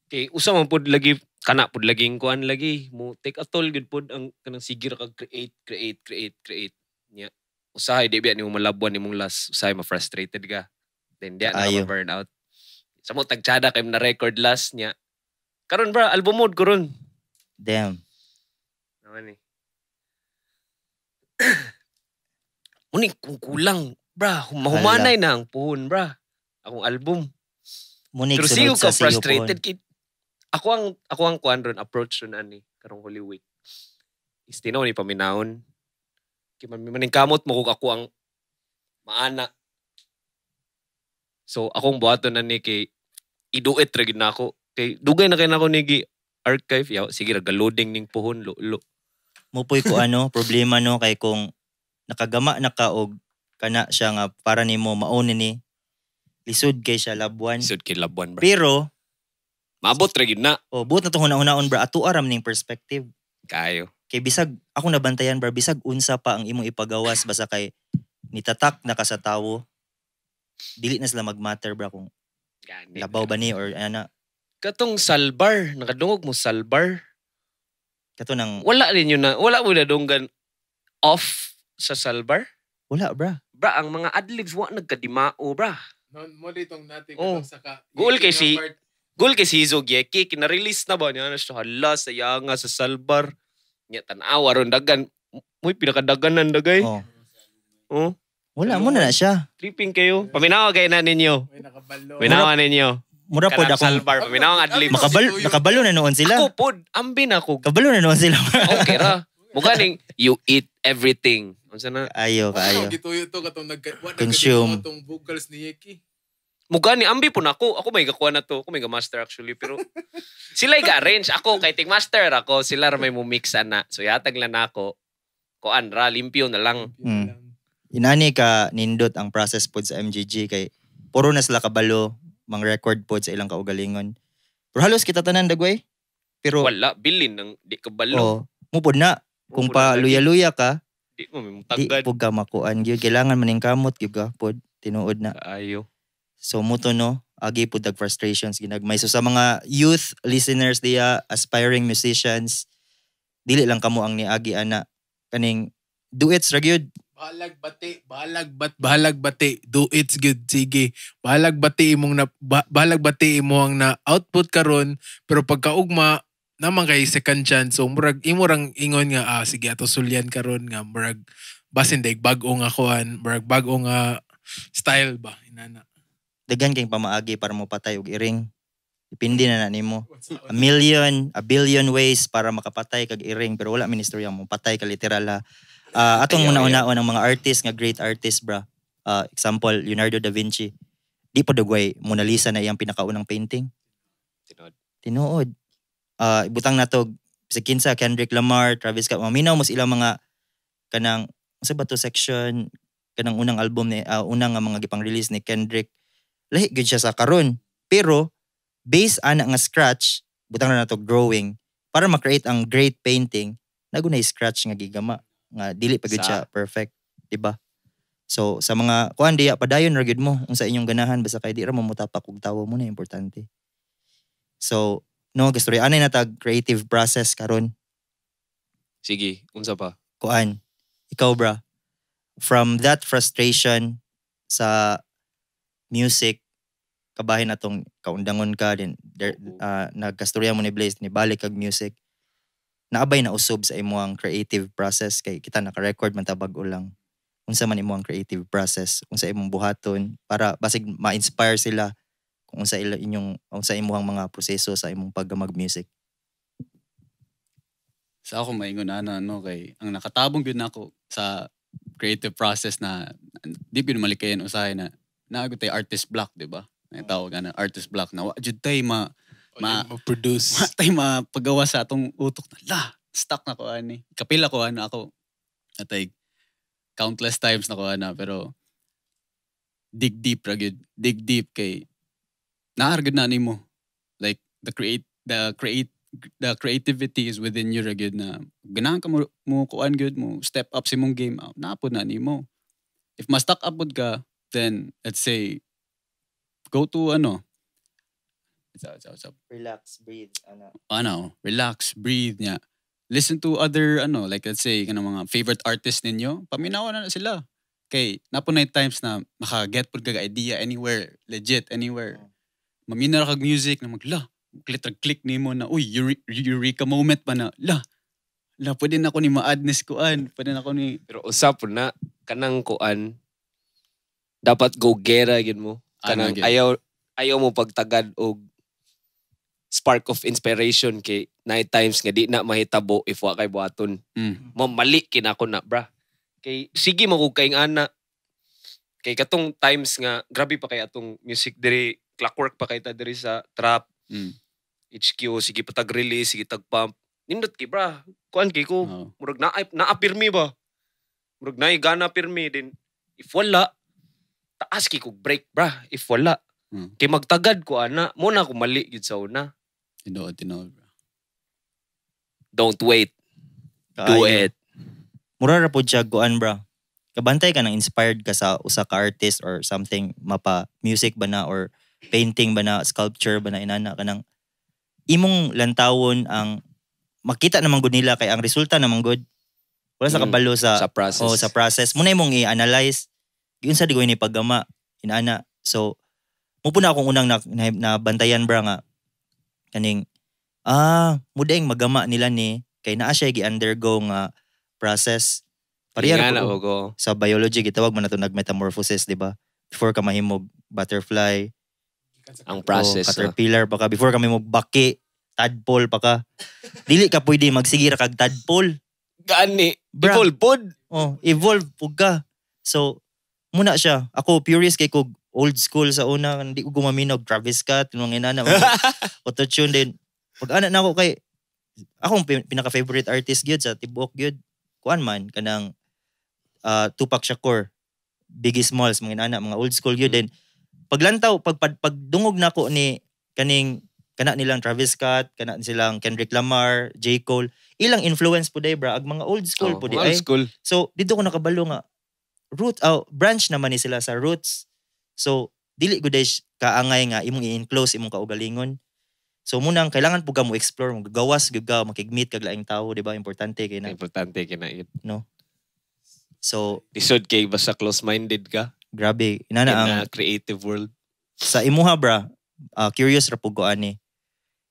kay usa man pud lagi kana pud lagi kuan lagi mo take a toll gud pud ang kanang sigir kag create create create create nya yeah. usahay di biya mo malabuan nimong last usahay ma frustrated ka then diya na ma burnout sa mo tagtsada kay na record last nya karon bra album mode karon damn naman eh Uni, kung kulang, bra, mahumanay na ang puhon, bra. Akong album. Munig Pero siyo ka frustrated. Kit. Ako ang, ako ang kuhan ron, approach ron ani, karong Holy Week. Is tinaw ni paminaon. Kimaning kamot mo kung ako ang maana. So, akong buhaton na ni kay iduet ra na ako. Kay dugay na kay na nako ni gi archive yaw sige ra loading ning puhon lo, lo mo Mupoy ko ano, problema no kay kung nakagama na ka og kana siya nga para nimo maone ni lisod kay siya labuan. Lisod kay labuan bro. Pero maabot ra na. Oh, buot na to unaon bro. Ato aram ning perspective. Kayo. Kay bisag ako nabantayan bro, bisag unsa pa ang imong ipagawas basta kay nitatak na ka sa tawo. Dili na sila magmatter bro kung Ganit labaw ba ni or ana. Katong salbar, nakadungog mo salbar. Kato nang... Wala rin yun na, wala mo na donggan off sa salbar? Wala, bra. Bra, ang mga adlibs, wa nagkadimao, bra. Noon, muli itong natin oh. Ano, saka... Goal kay si... Goal kay si Hizog Yeki, kinarelease na ba niya? Ano siya, hala, saya nga sa salbar. Nga, tanawa ron, dagan. Uy, pinakadaganan, dagay. Oh. Oh. Wala muna na na siya. Tripping kayo. Paminawa kayo na ninyo. May nakabalo. Paminawa ninyo mura po ako. Salbar, paminaw ang adlib. Makabal, nakabalo na noon sila. Ako pod, ambin ako. Kabalo na noon sila. okay ra. Muganing, you eat everything. Unsa na? Ayo, kaayo. Wow, gituyo to katong nag what consume katong vocals ni Yeki. Mugani ambi po nako. Ako may gakuha na to. Ako may ga-master actually pero sila ga arrange ako kay ting master ako. Sila ra may mo mix ana. So yatag lang nako. Kuan ra limpyo na lang. Mm. Inani ka nindot ang process pod sa MGG kay puro na sila kabalo mang record pod sa ilang kaugalingon. Pero halos kita tanan dagway. Pero wala bilin nang di kabalo. Oh, mupod na kung pa luya-luya ka. Di mo may Di pud ka makuan gyud kailangan maning kamot gyud ka pod tinuod na. Ayo. So muto no agi pud dag frustrations ginagmay so sa mga youth listeners diya aspiring musicians dili lang kamo ang niagi ana kaning Do it's ra gyud. Balag bati, balag bat, balag bati. Do it's good sige. Balag bati imong na ba, balag bati imo ang na output karon pero pagkaugma naman kay second chance so murag imo ingon nga ah, sige ato sulyan karon nga murag basin daig bag-o nga kuan murag bag nga style ba inana. Dagan kay pamaagi para mo patay og iring. Depende na na nimo. A million, a billion ways para makapatay kag iring pero wala ministry mo patay ka literal ha. Uh, atong muna una ng mga artist nga great artist bra. Uh, example Leonardo da Vinci. Di po dugway Mona Lisa na iyang pinakaunang painting. Tinuod. Tinuod. Uh, ah, ibutang natog sa Kinsa, Kendrick Lamar, Travis Scott. Maminaw mo ilang mga kanang sa bato section kanang unang album ni uh, unang nga mga gipang release ni Kendrick lahi gyud siya sa karon pero based ana nga scratch butang na nato drawing para ma-create ang great painting nagunay scratch nga gigama nga dili pa gud siya perfect, di ba? So sa mga kuan diya padayon ra mo unsa sa inyong ganahan basta kay di ra mo mutapak og tawo mo na importante. So no gusto ri anay natag creative process karon. Sige, unsa pa? Kuan. Ikaw bra. From that frustration sa music kabahin atong kaundangon ka din there, uh, nagkastorya mo ni Blaze ni balik kag music naabay na usob sa imuang creative process kay kita naka-record man tabag ulang unsa man imuang creative process unsa imong buhaton para basig ma-inspire sila kung unsa ila inyong unsa imuhang mga proseso sa imong paggamag music sa ako maingon ana no kay ang nakatabong gyud nako sa creative process na di gyud malikayan usahay na naagod tay artist block di ba? Ang tawag na artist block na wa jud tay ma ma produce matay mapagawa sa atong utok na la stuck na ko ani kapila ko ano ako atay countless times na ko ana pero dig deep ra gid dig deep kay gud na nimo like the create the create the creativity is within you ra gid na ganahan ka mo, mo kuan gud mo step up si mong game out ah, napod na nimo if ma stuck up ka then let's say go to ano Usap, usap, usap. Relax, breathe, ano. Ano, relax, breathe niya. Listen to other, ano, like let's say, kanang mga favorite artist ninyo, paminawa na sila. Okay, napunay times na makaget po kag idea anywhere, legit, anywhere. Oh. Mamina kag music na magla, click click nimo na, uy, eureka moment pa na, la, la, pwede na ako ni ma-adness kuan, pwede na ako ni... Pero usap po na, kanang kuan, dapat go gera gid mo. Ano kanang ano, again? ayaw, ayaw mo pagtagad og spark of inspiration kay night times nga di na mahitabo if wa kay buhaton. Mm. Mamali kinako na, bra. Kay sige magugkaing ana. Kay katong times nga grabe pa kay atong music diri, clockwork pa kay ta diri sa trap. Mm. HQ sige patag release, sige tag pump. Nindot kay bra. Kuan kay ko oh. murag na naapirmi ba? Murag na gana pirmi din. If wala taas kay ko break bra if wala. Mm. Kay magtagad ko ana, mo na ko mali gyud sa una. Tinood, tinood. Don't wait. Do Kaayo. Ah, it. Mura ra pod siya kuan bra. Kabantay ka nang inspired ka sa usa ka artist or something mapa music ba na or painting ba na sculpture ba na inana ka nang imong lantawon ang makita naman gud nila kay ang resulta naman gud wala sa hmm. kabalo sa sa process. Oh, sa process. Muna imong i-analyze. Yun sa di ko ini paggama inana. So mo po na akong unang na, na, nabantayan bra nga kaning ah mudeng magama nila ni kay naa siya gi-undergo nga process pareha na ko sa biology gitawag man nato nag metamorphosis di ba before ka mahimog butterfly ang process o, caterpillar ah. pa ka before ka mahimog baki tadpole pa ka dili ka pwede magsigira kag tadpole gani evolve pod oh evolve pug ka so muna siya ako curious kay kog old school sa una, hindi ko gumaminaw, Travis Scott, yung mga inana, auto-tune din. Pag anak na ako kay, akong pinaka-favorite artist gyud sa Tibok gyud, kuan man, kanang uh, Tupac Shakur, Biggie Smalls, mga inana, mga old school gyud din. Paglantaw, pag, pag, pagdungog na ako ni kaning kana nilang Travis Scott, kana nilang Kendrick Lamar, J. Cole, ilang influence po day bra, ag mga old school oh, po day. Old school. So, dito ko nakabalo nga, root, oh, branch naman ni sila sa roots. So, dili gud kaangay nga imong i-enclose imong kaugalingon. So munang kailangan pud mo explore mo gawas gyud ka makigmeet kag laing tawo, di ba? Importante kay na. Importante kay na it. No. So lisod kay basta close-minded ka. Grabe, inana ang creative world. Sa imuha bra, uh, curious ra pud ani.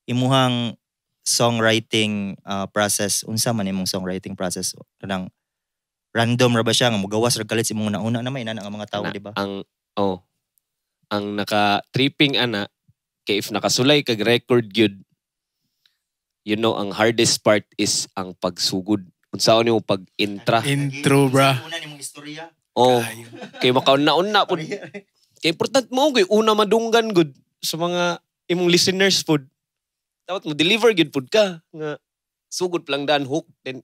Imuhang songwriting uh, process unsa man imong songwriting process kanang random ra ba siya nga mogawas ra galit imong nauna na may inana nga mga tawo, di ba? Ang oh, ang naka-tripping ana, kay if nakasulay kag record gyud, you know, ang hardest part is ang pagsugod. Unsaon yung pag-intra. Intro, bra. Una ni istorya. Oh, kay makauna-una po. Kay important mo kay una madunggan good sa mga imong listeners pod. Dapat mo deliver good pod ka nga sugod lang dan hook then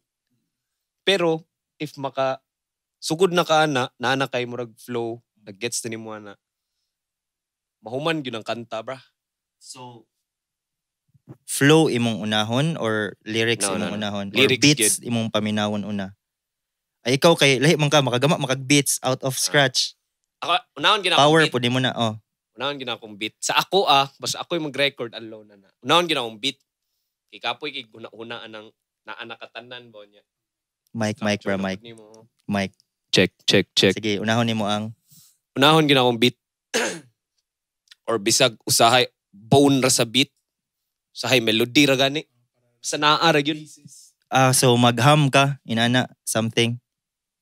pero if maka sugod na ka na, nana kay murag flow, naggets na ni mo na, Mahuman gyud ang kanta, bra. So, flow imong unahon or lyrics no, imong no, unahon lyrics or beats yun. imong paminawon una ay ikaw kay lahi man ka makagama makag beats out of ah. scratch ako unahon gina power beat. po di mo na oh unahon ginakong beat sa ako ah basta ako yung mag-record alone na na unahon gina beat kay kapoy kay una una anang naana katanan ba niya mic mic bra mic mic check check check sige unahon ni mo ang unahon ginakong beat or bisag usahay bone ra sa beat usahay melody ra gani sa naa ra gyud ah uh, so magham ka inana something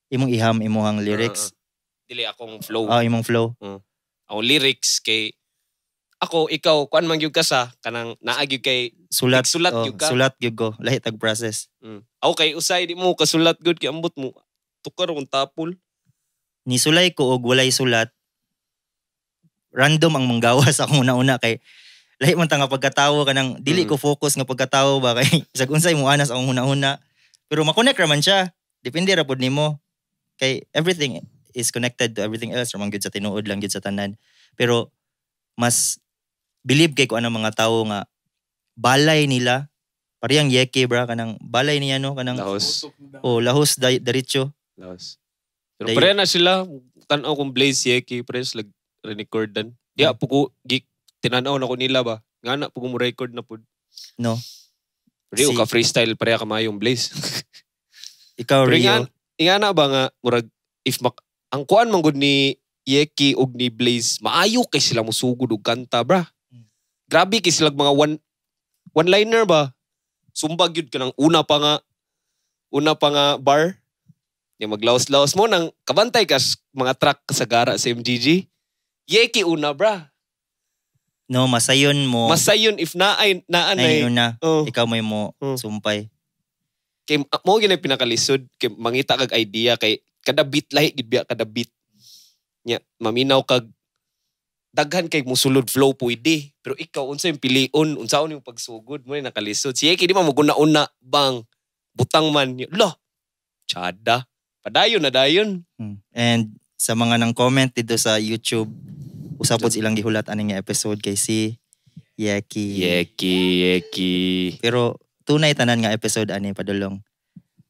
imong iham imong lyrics uh, dili akong flow ah uh, imong flow uh. ang lyrics kay ako ikaw kuan man gyud ka sa kanang naa gyud kay sulat sulat oh, ka sulat gyud ko lahi tag process mm. okay usay di mo kasulat gyud kay ambot mo tukar kung tapol ni sulay ko og walay sulat random ang manggawas akong una-una kay lahi man ta nga pagkatawo kanang dili mm. ko focus nga pagkatawo ba kay bisag unsay mo anas akong una-una pero makonek ra man siya depende ra pud nimo kay everything is connected to everything else ramang gud sa tinuod lang gyud sa tanan pero mas believe kay ko anang mga tawo nga balay nila parehang yeke bra kanang balay niya no kanang lahos oh lahos da, diretso lahos pero pare na sila tanaw kung Blaze yeke pres lag recordan. Ya yeah. po ko, tinanaw na ko nila ba? Nga na, po mo record na pud. No. Rio, ka freestyle pareha ka mayong Blaze. Ikaw, Pero Rio. Nga, na ba nga, murag, if mak, ang kuan man gud ni Yeki ug ni Blaze, maayo kay sila mo sugod og kanta, bra. Hmm. Grabe kay sila mga one, one-liner ba? Sumbag yun ka ng una pa nga, una pa nga bar, yung maglaos-laos mo nang kabantay ka mga track sa gara sa MGG. Yeki una, bra. No, masayon mo. Masayon if naay naan ay. una. Oh. Ikaw may mo oh. sumpay. Kay ah, mo gyud pinakalisod kay mangita kag idea kay kada beat lahi gid biya kada beat. Nya, maminaw kag daghan kay musulod flow pwede. Pero ikaw unsa yung piliun, unsaon yung pagsugod mo ni nakalisod. Si Yeki di man mo una bang butang man. Lo. Chada. Padayon na dayon. Hmm. And sa mga nang comment dito sa YouTube. Usapod silang gihulatan nga episode kay si Yeki. Yeki, Yeki. Pero tunay tanan nga episode ani padulong.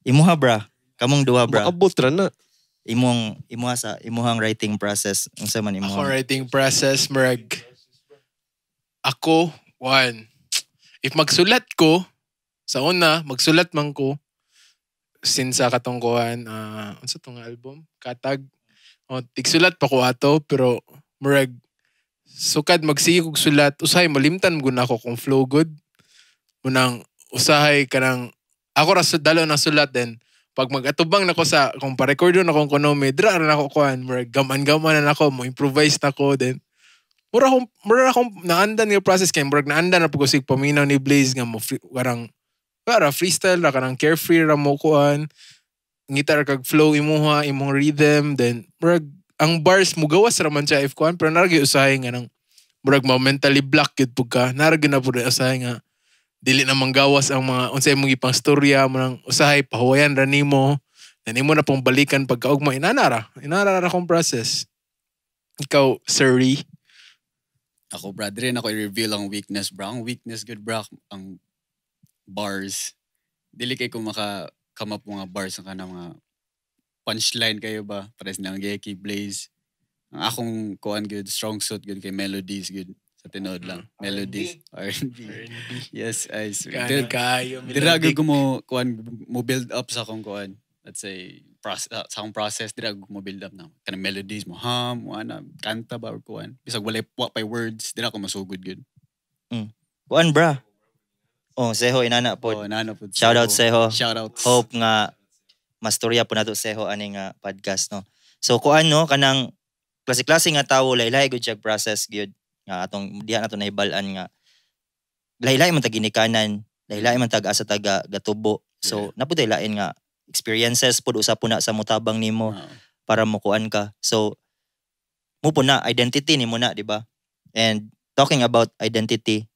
Imuha bra, kamong duha bra. Abot ra na imong imuha sa imuhang writing process unsa man imong writing process murag ako one if magsulat ko sa una magsulat man ko since sa katong uh, ah, unsa tong album katag o, oh, tigsulat pa ko ato, pero murag, sukad magsige kog sulat, usahay malimtan mo na ako kung flow good. Munang, usahay ka ng, ako ra dalo na sulat din. Pag magatubang nako sa, kung pa-record na akong konome, dra na ako kuhan, murag gaman-gaman na ako, mo improvise na ko din. Mura akong, mura akong naandan yung process kay murag naandan na pagkusig paminaw ni Blaze nga mo, free, karang, para freestyle ra karang carefree ra mo kuhan guitar kag flow imuha imong rhythm then murag ang bars mo gawas ra man siya if kuan pero naragi usahay nga nang murag ma mentally block gid pud ka naragi na pud usahay nga dili na manggawas ang mga unsay imong ipang storya mo nang usahay pahuwayan ra nimo na nimo na pong balikan pagkaugma inanara inanara ra kong process ikaw siri ako brother ako i-reveal ang weakness bro ang weakness good bro ang bars dili kay ko maka come up mga bars ng kanang mga punchline kayo ba? Pares ng Geki, Blaze. Ang akong kuan good, strong suit good kay melodies good. Sa tinod lang. Mm-hmm. Melodies. R&B. Yes, I swear. Kaya kayo. Dirago ko mo, kuan, mo build up sa akong kuan. Let's say, process, uh, sa akong process, dirago ko mo build up na. Kanang melodies mo, ham, mo ana, kanta ba or kuan. Bisag walay, wapay words, dirago masugod good. Mm. Kuan bra, Oh, Seho inana po. Oh, inana po. Shout out Seho. Shout out. Hope nga masturya po nato Seho aning uh, podcast no. So ko ano kanang klase-klase nga tawo laylay gud jag process gud nga atong diha nato nahibal-an nga laylay man tag inikanan, laylay man tag asa taga gatubo. So yeah. napud lain nga experiences pod usa po na sa mutabang nimo wow. Ah. para mukuan ka. So mo po na identity nimo na, di ba? And talking about identity,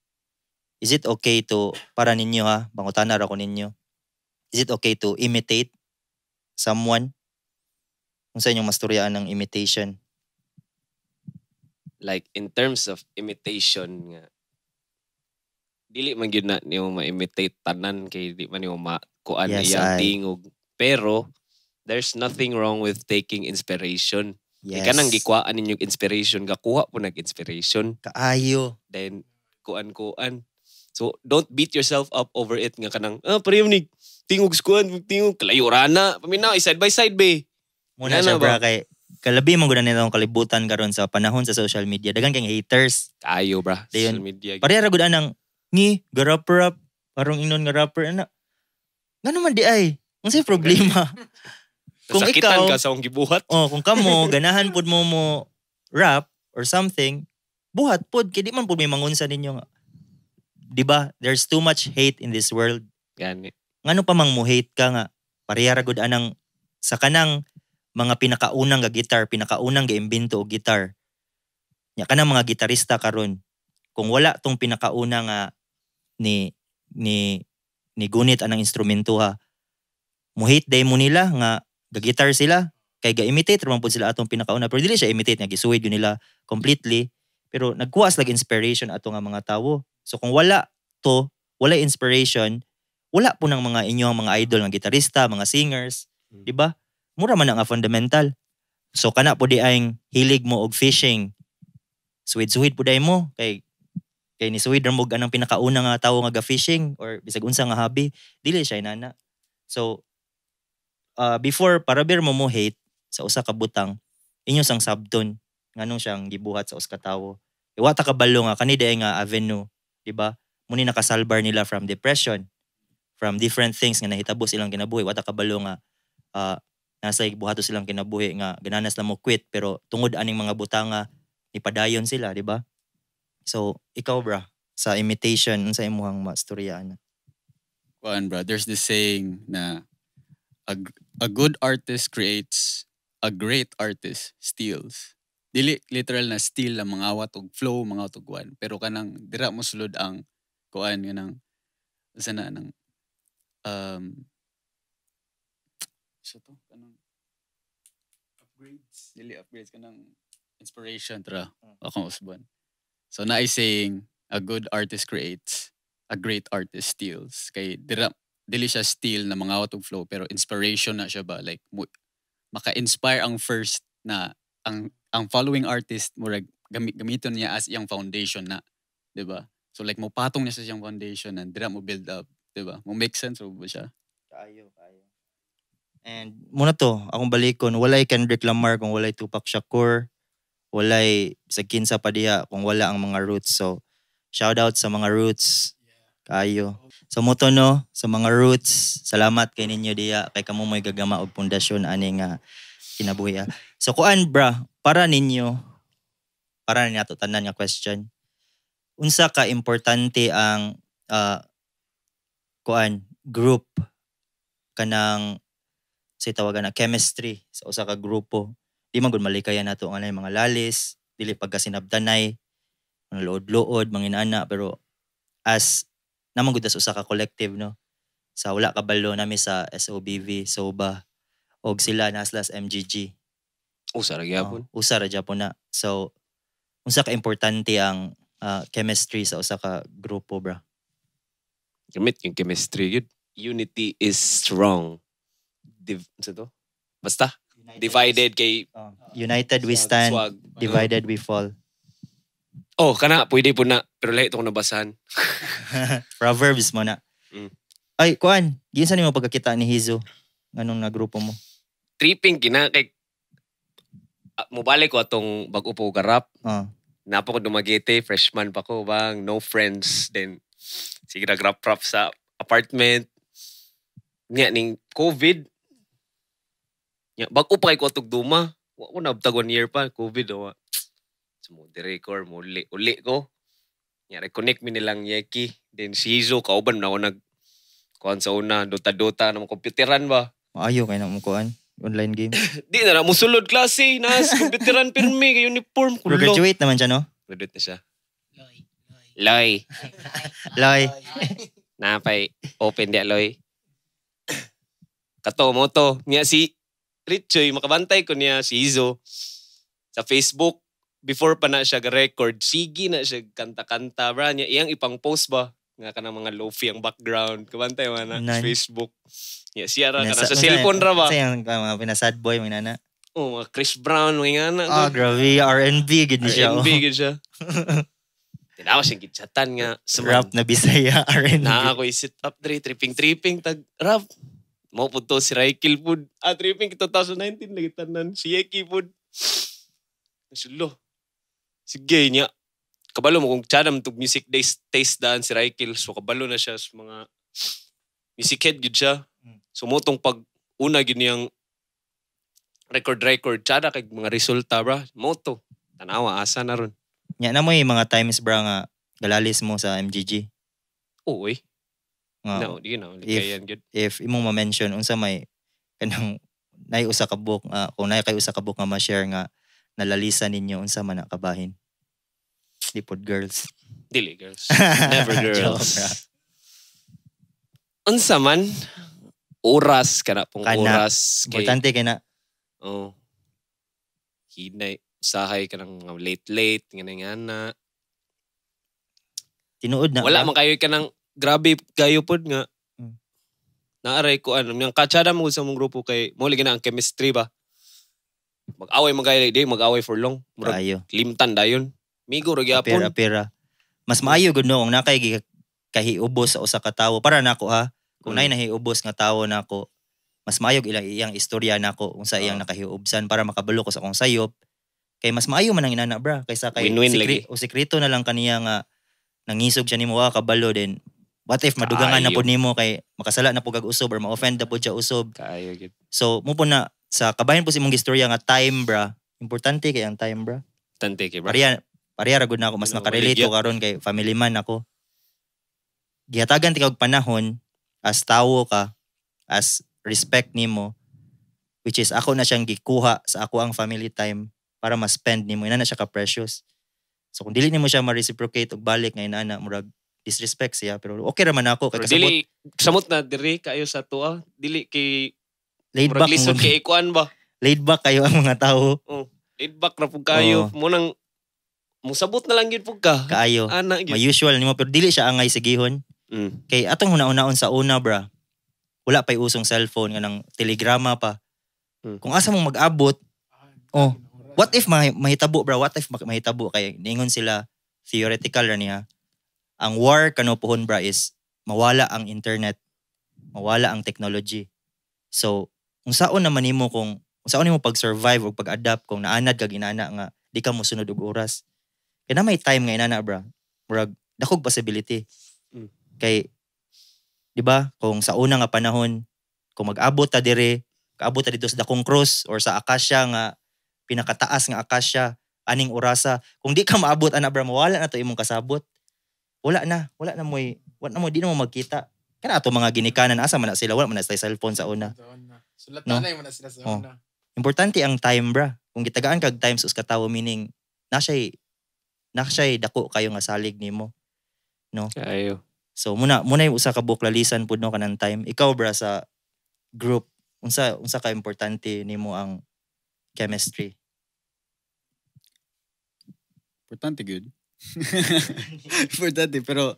Is it okay to, para ninyo ha, bangutan na ako ninyo, is it okay to imitate someone? Kung sa inyong masturyaan ng imitation? Like, in terms of imitation nga, dili man gyud na niyo ma-imitate tanan kay di man niyo makuan yes, iyang tingog. Pero, there's nothing wrong with taking inspiration. Yes. Ika nang gikuhaan ninyo inspiration, gakuha po nag-inspiration. Kaayo. Then, kuan-kuan. So, don't beat yourself up over it nga kanang, ah, pariyamnig, tingog skuan, tingog, kalayura na. Paminaw, side by side, be. Muna sa bra kay, kalabi mo gud na kalibutan karon sa panahon sa social media dagan kang haters kayo bra Dayon, social media pareha ra gud anang ni garapper up parong ingnon nga rapper ana ngano man di ay unsay problema kung ikaw ka sa akong gibuhat oh kung kamo ganahan pud mo mo rap or something buhat pud kay di man pud may mangunsa ninyo nga 'di ba? There's too much hate in this world. Gani. Ngano pa mang mo hate ka nga? Parehara gud anang sa kanang mga pinakaunang ga guitar, pinakaunang gaimbento og guitar. Nya kanang mga gitarista karon. Kung wala tong pinakauna nga ni ni ni gunit anang instrumento ha. Mo hate day mo nila nga gagitar sila kay ga-imitate man pud sila atong pinakauna pero dili siya imitate nga gisuwid yun nila completely pero nagkuwas lag inspiration ato nga mga tawo So kung wala to, wala inspiration, wala po ng mga inyong mga idol, mga gitarista, mga singers, mm. di ba? Mura man ang fundamental. So kana po di ay hilig mo og fishing. Suwid-suwid po dai mo kay kay ni suwid mo anang pinakauna nga tawo nga ga-fishing or bisag unsa nga hobby, dili siya nana. So uh, before para bir mo mo hate sa usa ka butang, inyo sang sabton nganong siyang gibuhat sa usa ka tawo. Iwa ta kabalo nga kani dai nga avenue Diba? Muni nakasalbar nila from depression, from different things nga nahitabo silang kinabuhi. Wata kabalo nga uh, nasa buhato silang kinabuhi nga gananas lang mo quit pero tungod aning mga butanga nipadayon sila, diba? So, ikaw bra, sa imitation, sa imuhang masturyaan na? Kuan bra, there's this saying na a, a good artist creates, a great artist steals dili literal na steal ang mga awat og flow mga awat og one pero kanang dira mo sulod ang kuan nga nang sa na nang um sa to kanang upgrades dili upgrades kanang inspiration tra uh. Ah. ako usbon so na saying a good artist creates a great artist steals kay dira dili siya steal na mga awat og flow pero inspiration na siya ba like mo, maka-inspire ang first na ang ang following artist mo gamit gamiton niya as iyang foundation na, 'di ba? So like mo patong niya sa iyang foundation and dira mo build up, 'di ba? Mo make sense ba siya? Kaayo, kaayo. And muna to, akong balikon, walay Kendrick Lamar kung walay Tupac Shakur, walay sa kinsa pa diha kung wala ang mga roots. So shout out sa mga roots. Kaayo. Sa so, moto no, sa mga roots, salamat kay ninyo diya kay kamo mo'y gagama og pundasyon ani nga kinabuhi. Ah. So kuan bra, para ninyo, para ninyo nato tanan nga question. Unsa ka importante ang uh, kuan group kanang say tawagan na chemistry sa usa ka grupo. Di man gud malikayan nato ang mga lalis, dili pagkasinabdanay, mga lood-lood, mga inaana pero as namang gud usa ka collective no. Sa wala kabalo nami sa SOBV, SOBA, og sila naslas MGG Usa ra gyapon. Uh, usa ra gyapon na. So unsa ka importante ang uh, chemistry sa usa ka grupo, bro? Gamit yung chemistry yun. Unity is strong. Div sa to? Basta. United divided kay... Uh, united we stand, swag. divided we fall. Oh, kana, pwede po na. Pero lahat itong nabasahan. Proverbs mo na. Mm. Ay, kuan, yun saan mo pagkakita ni Hizo? na grupo mo? Tripping, kina, kay Ah, mubalik ko atong bag upo garap. Uh. Ah. Napo ko dumagete, freshman pa ko bang, no friends. Then, sige na grab prop sa apartment. Nga, ning COVID. Nga, bag upo kay ko atong duma. Wako na, tag one year pa, COVID. Oh. So, mo director, mo uli, uli ko. Nga, reconnect mi nilang Yeki. Then, si Hizo, kauban na ako nag kuan sa una, dota-dota na computeran ba? Maayo kay na mo kuan online game? Di na lang, musulod klase. Nas, veteran pirmi, kay uniform. Kulo. Graduate naman siya, no? Graduate na siya. Loy. Loy. Loy. Napay, open dia, Loy. Kato mo to. Niya si Richoy, eh, makabantay ko niya si Izo. Sa Facebook, before pa na siya record, sige na siya kanta-kanta. Bra, niya, iyang ipang post ba? nga ka ng mga lofi ang background. Kabantay man na Nine. Facebook. Yeah, siya ra ka na. Sa cellphone ra ba? Sa yung ah, mga pinasad boy, may nana. Oh, mga Chris Brown, mga nga na. Ah, grabe. R&B, oh. gid siya. R&B, gid siya. Tinawa siyang gitsatan nga. Sa rap na Bisaya, R&B. Na ako isit up dre, tripping-tripping, tag rap. Mo po to si Raikil Pud. Ah, tripping 2019, nagitan nan. Si Yeki po. Nasulo. Sige niya kabalo mo kung chanam to music days taste daan si Raikil so kabalo na siya sa mga music head gid siya hmm. so mo tong pag una gid niyang record record chada kay mga resulta bra mo to tanawa asa na ron nya na mo mga times bra nga galalis mo sa MGG oo eh nga, no di na if, good. if imong ma-mention unsa may kanang nay usa ka book uh, kung nay kay usa ka book nga ma-share nga nalalisa ninyo unsa man kabahin Di girls. Dili girls. Never girls. Unsa man, oras ka na pong Kana. oras. Kay, Importante kay na. Oh. Hinay, sahay ka ng late-late, nga na. Tinuod na. Wala man kayo ka ng, grabe kayo pod nga. Hmm. Naaray ko ano, yung katsada mo sa mong grupo kay, muli na ang chemistry ba? Mag-away man kayo, di, mag-away for long. Murag, limtan dayon. Migo ra gyapon. Pera pera. Mas maayo gud no ang nakay kahiubos sa usa ka tawo para nako ha. Kung mm. nay nahiubos nga tawo nako, mas maayo ilang iyang istorya nako kung sa iyang uh. nakahiubsan para makabalo ko sa akong sayop. Kay mas maayo man ang inana bra kaysa kay Win-win sikri- o sekreto na lang kaniya nga nangisog siya nimo ah, kabalo din. What if madugangan na po nimo kay makasala na po kag usob or ma-offend na po siya usob. Kaayo So mo na sa kabahin po si imong istorya nga time bra. Importante kay ang time bra. Importante kay bra. Pariya, Pareha ragud na ako mas nakarelate ko karon kay family man ako. Gihatagan ti kag panahon as tawo ka as respect nimo which is ako na siyang gikuha sa ako ang family time para ma-spend nimo ina na siya ka precious. So kung dili nimo siya ma-reciprocate og balik nga na murag disrespect siya pero okay ra man ako kay kasabot. Dili samot na diri kayo sa tuwa, dili kay laid back listen kay ikuan ba? Laid back kayo ang mga tao. Oh, laid back ra pug kayo. Oh. Mo nang musabot na lang yun po ka. Kaayo. Ana, ah, yun. May usual nimo pero dili siya angay sa gihon. Mm. Kay atong huna-unaon sa una bra. Wala pay usong cellphone nga nang telegrama pa. Mm. Kung asa mong mag-abot, oh, what if ma mahitabo bra? What if mahitabo kay ningon sila theoretical ra niya. Ang war kano puhon bra is mawala ang internet, mawala ang technology. So, kung saon naman nimo kung kung saon nimo pag-survive o pag-adapt kung naanad ka ginana nga di ka mo sunod og oras. Kaya eh, na may time nga inana, bra. Murag, dakog possibility. Hmm. Kay, di ba, kung sa una nga panahon, kung mag-abot ta dire, kaabot ta dito sa Dakong Cross or sa Akasya nga, pinakataas nga Akasya, aning orasa, kung di ka maabot, ana bra, wala na to imong kasabot. Wala na, wala na mo'y, wala na mo'y, di na mo magkita. Kaya ato mga ginikanan, asa man na sila, wala man na sa cellphone sa una. Sulat na no? na sila sa oh. una. Importante ang time, bra. Kung gitagaan kag time sus katawo meaning na siya naksay dako kayo nga salig nimo no kayo so muna muna yung usa ka buklalisan pud no kanang time ikaw bra sa group unsa unsa ka importante nimo ang chemistry importante good importante pero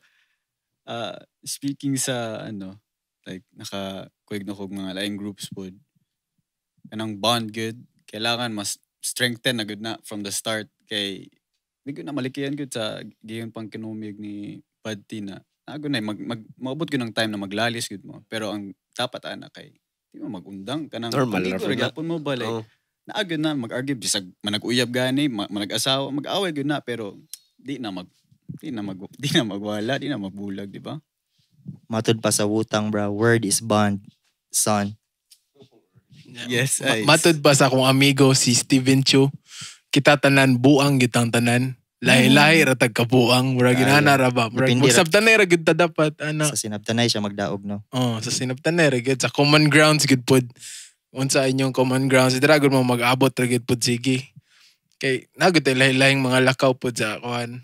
uh, speaking sa ano like naka kuig na kog mga line groups pud kanang bond good kailangan mas strengthen na good na from the start kay hindi ko na malikian ko sa giyon pang kinumig ni Padti na ako na eh, mag, mag maabot ko ng time na maglalis gud mo. Pero ang dapat ana kay di mo magundang ka nang Normal na gyapon mo balay. Oh. Naago na mag-argue bisag manag-uyab gani, manag-asawa, mag-away gud na pero di na mag di na mag di na magwala, di na magbulag, di ba? Matud pa sa wutang, bro. Word is bond, son. Yes, Ma- Matud pa sa akong amigo si Steven Chu kita tanan buang gitang tanan. Lahi-lahi mm. ratag kabuang. Murag ginana ba? Murag magsabtanay ra gud ta dapat ana. Sa sinabtanay siya magdaog no. Oh, sa sinabtanay ra gud sa common grounds gud pud Unsa inyong common grounds dira gud mo magabot abot ra gud pod sige. Kay nagud tay lahi-lahing mga lakaw pud sa kuan.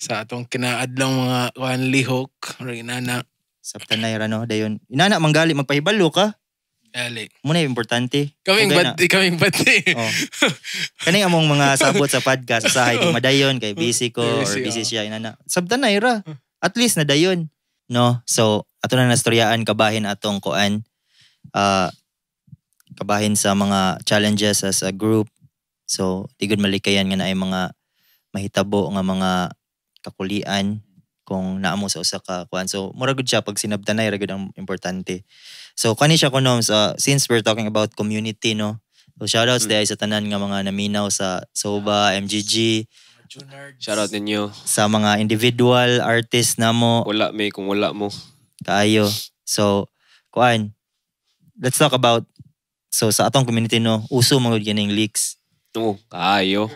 Sa atong kinaadlong mga kuan lihok, murag ginana. Sabtanay ra no dayon. Inana manggali magpahibalo ka. Dali. Ah, Muna yung importante. Kaming okay bati, kaming bati. Eh. Oh. Kani among mga sabot sa podcast sa hay oh. madayon kay busy ko or busy oh. siya inana. Sabtan na ira. At least nadayon, no? So, ato na nastoryaan kabahin atong kuan. Uh, kabahin sa mga challenges as a group. So, di gud malikayan nga na ay mga mahitabo nga mga kakulian kung naamo sa usa ka kuan. So, mura gud siya pag sinabtanay ra gud ang importante. So kani siya kuno sa uh, since we're talking about community no. So shoutouts mm. dai sa tanan nga mga naminaw sa Soba, ah. MGG, Shoutout ninyo. Sa mga individual artist na mo. Wala may kung wala mo. Kaayo. So, kuan. Let's talk about so sa atong community no, uso mga ganing leaks. Oo, oh, kaayo.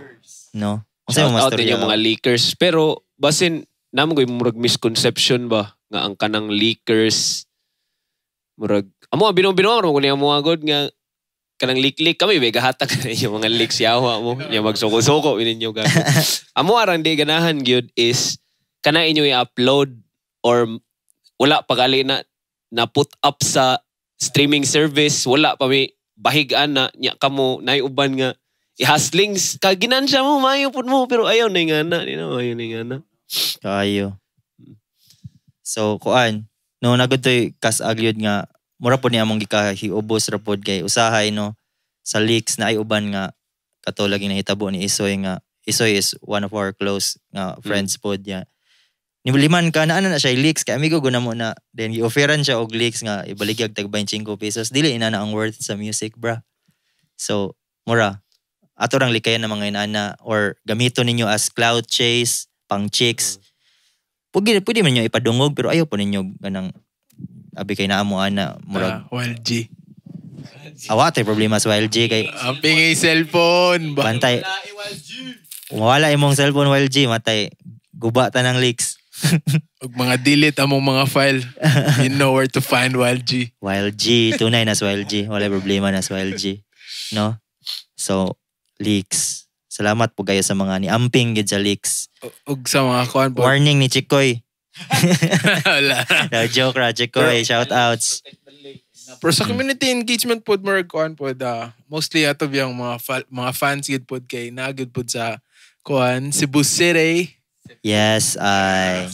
No. Unsa mo master ninyo mga leakers pero basin namo gyud murag misconception ba nga ang kanang leakers murag amo binong binong mo kunya mo agod nga kanang liklik kami be gahatag yung mga leaks yawa mo nya magsuko-suko ininyo gag. amo arang di ganahan gyud is kana inyo i-upload or wala pa gali na na put up sa streaming service wala pa may bahigaan na nya kamo nay uban nga i-hustling ka ginansya mo mayo put mo pero ayaw ni nga na you know, ayaw na nga na kayo hmm. so kuan no nagutoy kas agyod nga mura po ni among gikahiubos ra pod kay usahay no sa leaks na ay uban nga kato lagi nahitabo ni Isoy nga Isoy is one of our close nga mm. friends mm. pod ya. Nibuliman ka na ano na siya leaks kay amigo guna mo na then gioferan siya og leaks nga ibaligyag tag 25 pesos dili ina na ang worth sa music bra. So mura ato rang likayan na mga inana or gamito ninyo as cloud chase pang chicks. Mm Pwede, pwede man niyo ipadungog pero ayaw po ninyo ganang abi kay naamo ana ah, murag uh, wild Awa tay problema sa wild kay abi kay cellphone Bantay. Wala imong cellphone wild matay guba ta ng leaks. Ug mga delete among mga file. You know where to find wild G. tunay na sa wild Wala problema na sa wild No? So leaks Salamat po kayo sa mga ni Amping gid sa leaks. Ug sa mga kuan po. Warning ni Chikoy. Wala. no joke ra Chikoy, shout outs. Pero sa community engagement pod more kuan pod uh, mostly ato yung mga fa- mga fans gid pod kay na gid pod sa kuan Cebu City. Yes, I.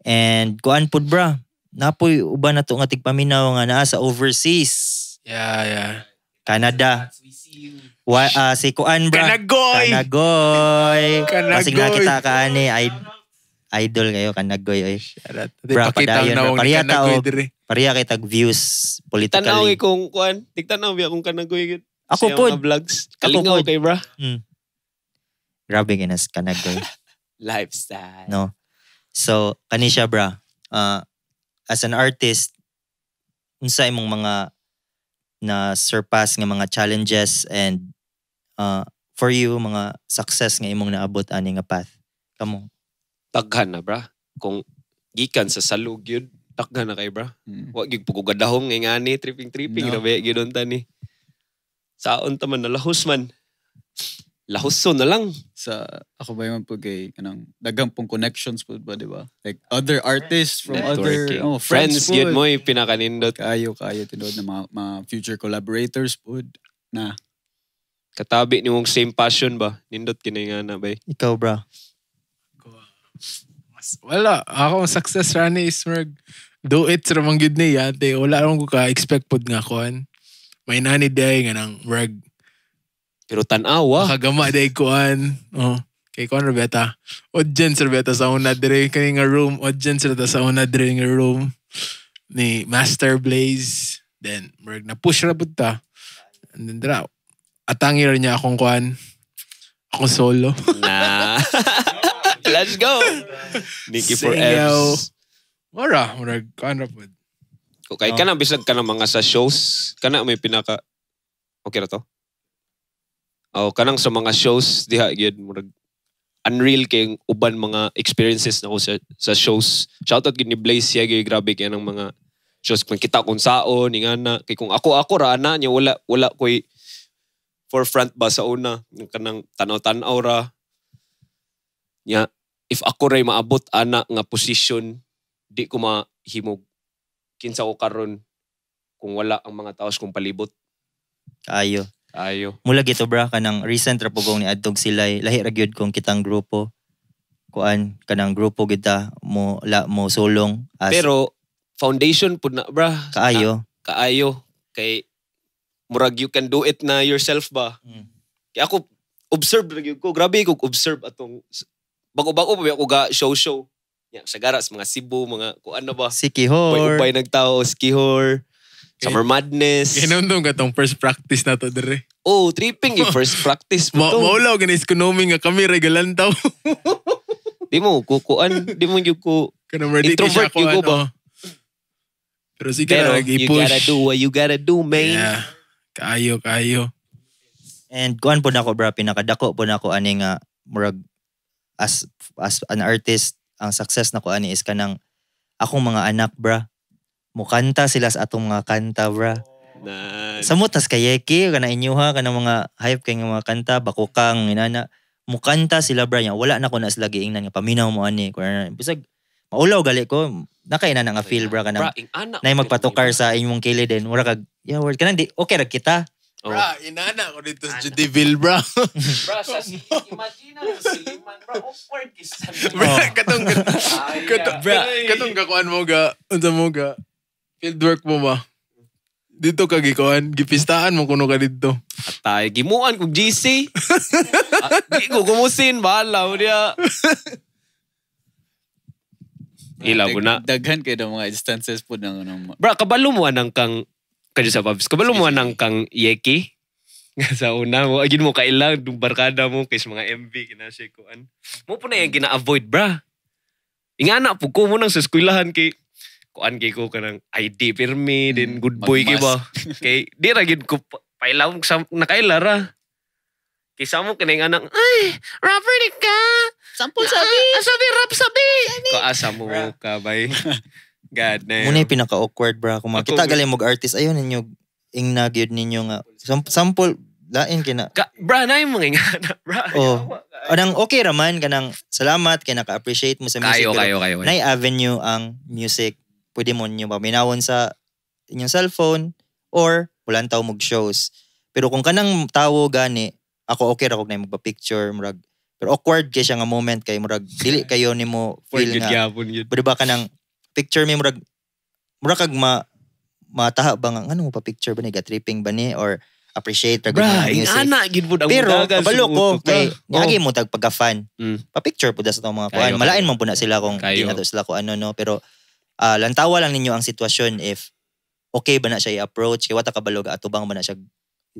And kuan pod bra. Napoy uban na to nga tigpaminaw nga naa sa overseas. Yeah, yeah. Canada. Wa, uh, si Kuan bra. Kanagoy! Kanagoy! Kanagoy! Kasi nga kita ka ani, eh. idol kayo, kanagoy. Eh. Oy. Bra, padayon. Bra, pariya tao. Pariya kitag views politically. Tanaw kung Kuan. Tigtanaw biya kung kanagoy. Ako po. Sa vlogs. Kalingaw kay bra. Mm. Grabe ginas kanagoy. Lifestyle. No. So, kani siya bra. Uh, as an artist, unsa imong mga na surpass ng mga challenges and uh, for you mga success nga imong naabot ani nga path kamo taghan na bra kung gikan sa salug taghan na kay bra mm. wa gyud pugugadahong nga ngani tripping tripping no. rabe gyud unta ni saon ta man nalahos man lahuso na lang sa ako ba man po kanang dagang pong connections po ba di ba like other artists from other oh, friends, friends gyud mo pinaka nindot kayo kayo tinod na mga, mga future collaborators po na Katabi ni mong same passion ba? Nindot kinay nga na ba? Ikaw bra. wala. Ako ang success rani is merg. Do it sa ramang good niya. Ate, wala akong ka-expect pod nga kuan. May nani day nga nang merg. Pero tanawa. Ah. Makagama day kuan. Oh. Kay kuan Rebeta. Audience Rebeta sa una dire. Kani nga room. Audience Rebeta sa una dire nga room. Ni Master Blaze. Then, merg na push rabot ta. And then, draw atangir niya akong kwan. Ako solo. na. Let's go. Nikki for F's. Mara, mara, kanap mo. Okay, no. kana bisag kana mga sa shows, kana may pinaka Okay ra to. Oh, kanang sa mga shows diha gyud murag unreal kay uban mga experiences na ko sa, sa shows. Shout out ni Blaze siya gyud grabe kay nang mga shows kung kita kun saon ni na kay kung ako ako ra na niya wala wala koy forefront ba sa una, ng kanang tanaw-tanaw ra, nya, if ako ray maabot ana nga position di ko mahimog. Kinsa ko karon kung wala ang mga taos kung palibot. Ayo. Ayo. Mula gito bra kanang recent ra pugong ni adtog silay lahi ra gyud kong kitang grupo. Kuan kanang grupo kita mo la mo sulong as Pero foundation pud na bra. Kaayo. Na, kaayo kay murag you can do it na yourself ba. Mm. Kaya ako, observe lagi ko. Grabe ko, observe atong, bago-bago pa ako ga show-show. Yeah, sa garas, mga Cebu, mga kuan ano ba. Si Kihor. Upay-upay nagtao, si Kihor. Summer Madness. Kinamdam ka tong first practice na to, dere. Oh, tripping yung first practice mo to. Maulaw, ganis ko nomi nga kami, regalan tao. di mo, kukuan, di mo yung ko, introvert yung ko ba? Oh. Pero sige, Pero you gotta do what you gotta do, man. Yeah. Kayo, kayo. And kuan po nako bra pinakadako po nako ani nga murag as as an artist ang success nako ani is kanang akong mga anak bra. Mukanta sila sa atong mga kanta bra. Nice. Samot tas kayeki kana inyuha kana mga hype kay mga kanta bako kang inana mukanta sila bra niya wala na ko na sila giingnan paminaw mo ani. Bisag maulaw gali ko nakay na nga feel bra ka na. Nay ah, magpatukar sa inyong kilid din. Mura kag yeah word kanang di okay ra kita. Oh. Bra, inana ko dito sa Judiville, bra. bra, sa imagine ang siliman, bra, awkward is Bra, oh. katong, katong, bra, katong kakuan mo ga, unsa mo ga, fieldwork mo ba? Dito ka gikuan, gipistaan mo kuno ka dito. Atay, gimuan kog GC. Ah, di ko kumusin, bahala mo niya. Ila po na. Daghan kayo ng mga instances po ng ano. Bro, kabalo mo anang kang kadyo sa pubs. Kabalo mo anang kang yeki. sa una mo, agin mo kailang dung barkada mo kay mga MV kinasay ko an. Mo po na yung hmm. gina-avoid, bra. Ingana po ko mo nang sa eskwelahan kay kuan kay ko kanang ID pirmi mm, din good boy kay ba. kay di ra ko pailaw sa nakailara. Kay sa mo kining anak, ay, Robert ka. Sampol sabi. Ah, sabi, ah, rap sabi. Ko asa mo ka, bay. God damn. Muna yung pinaka-awkward, bro. Kung makita galing mag artist, ayun ninyo, ing nagyod ninyo nga. Sample, lain kina. Ka, bra, na yung mga nga, bra. Oh. Anang ah, okay raman, kanang salamat, kaya naka-appreciate mo sa music. Kayo, kayo, kayo. kayo. avenue ang music. Pwede mo nyo paminawon sa inyong cellphone or walang tao mag-shows. Pero kung kanang tawo gani, ako okay ra kog na magpa-picture, murag pero awkward kay siya nga moment kay murag dili kayo nimo feel nga. Pero ba ka nang picture mi murag murag kag ma mataha ba nga ano pa picture ba ni tripping ba ni or appreciate pag Bra, music. ana gid pud ang Pero kabalo ko kay ah. niagi oh. mo tag pagka fan. Mm. Pa picture pud sa tong mga kuan. Malain man po sila kung dinato sila ko ano no pero uh, lantawa lang ninyo ang sitwasyon if okay ba na siya i-approach kay wata kabalo atubang ba na siya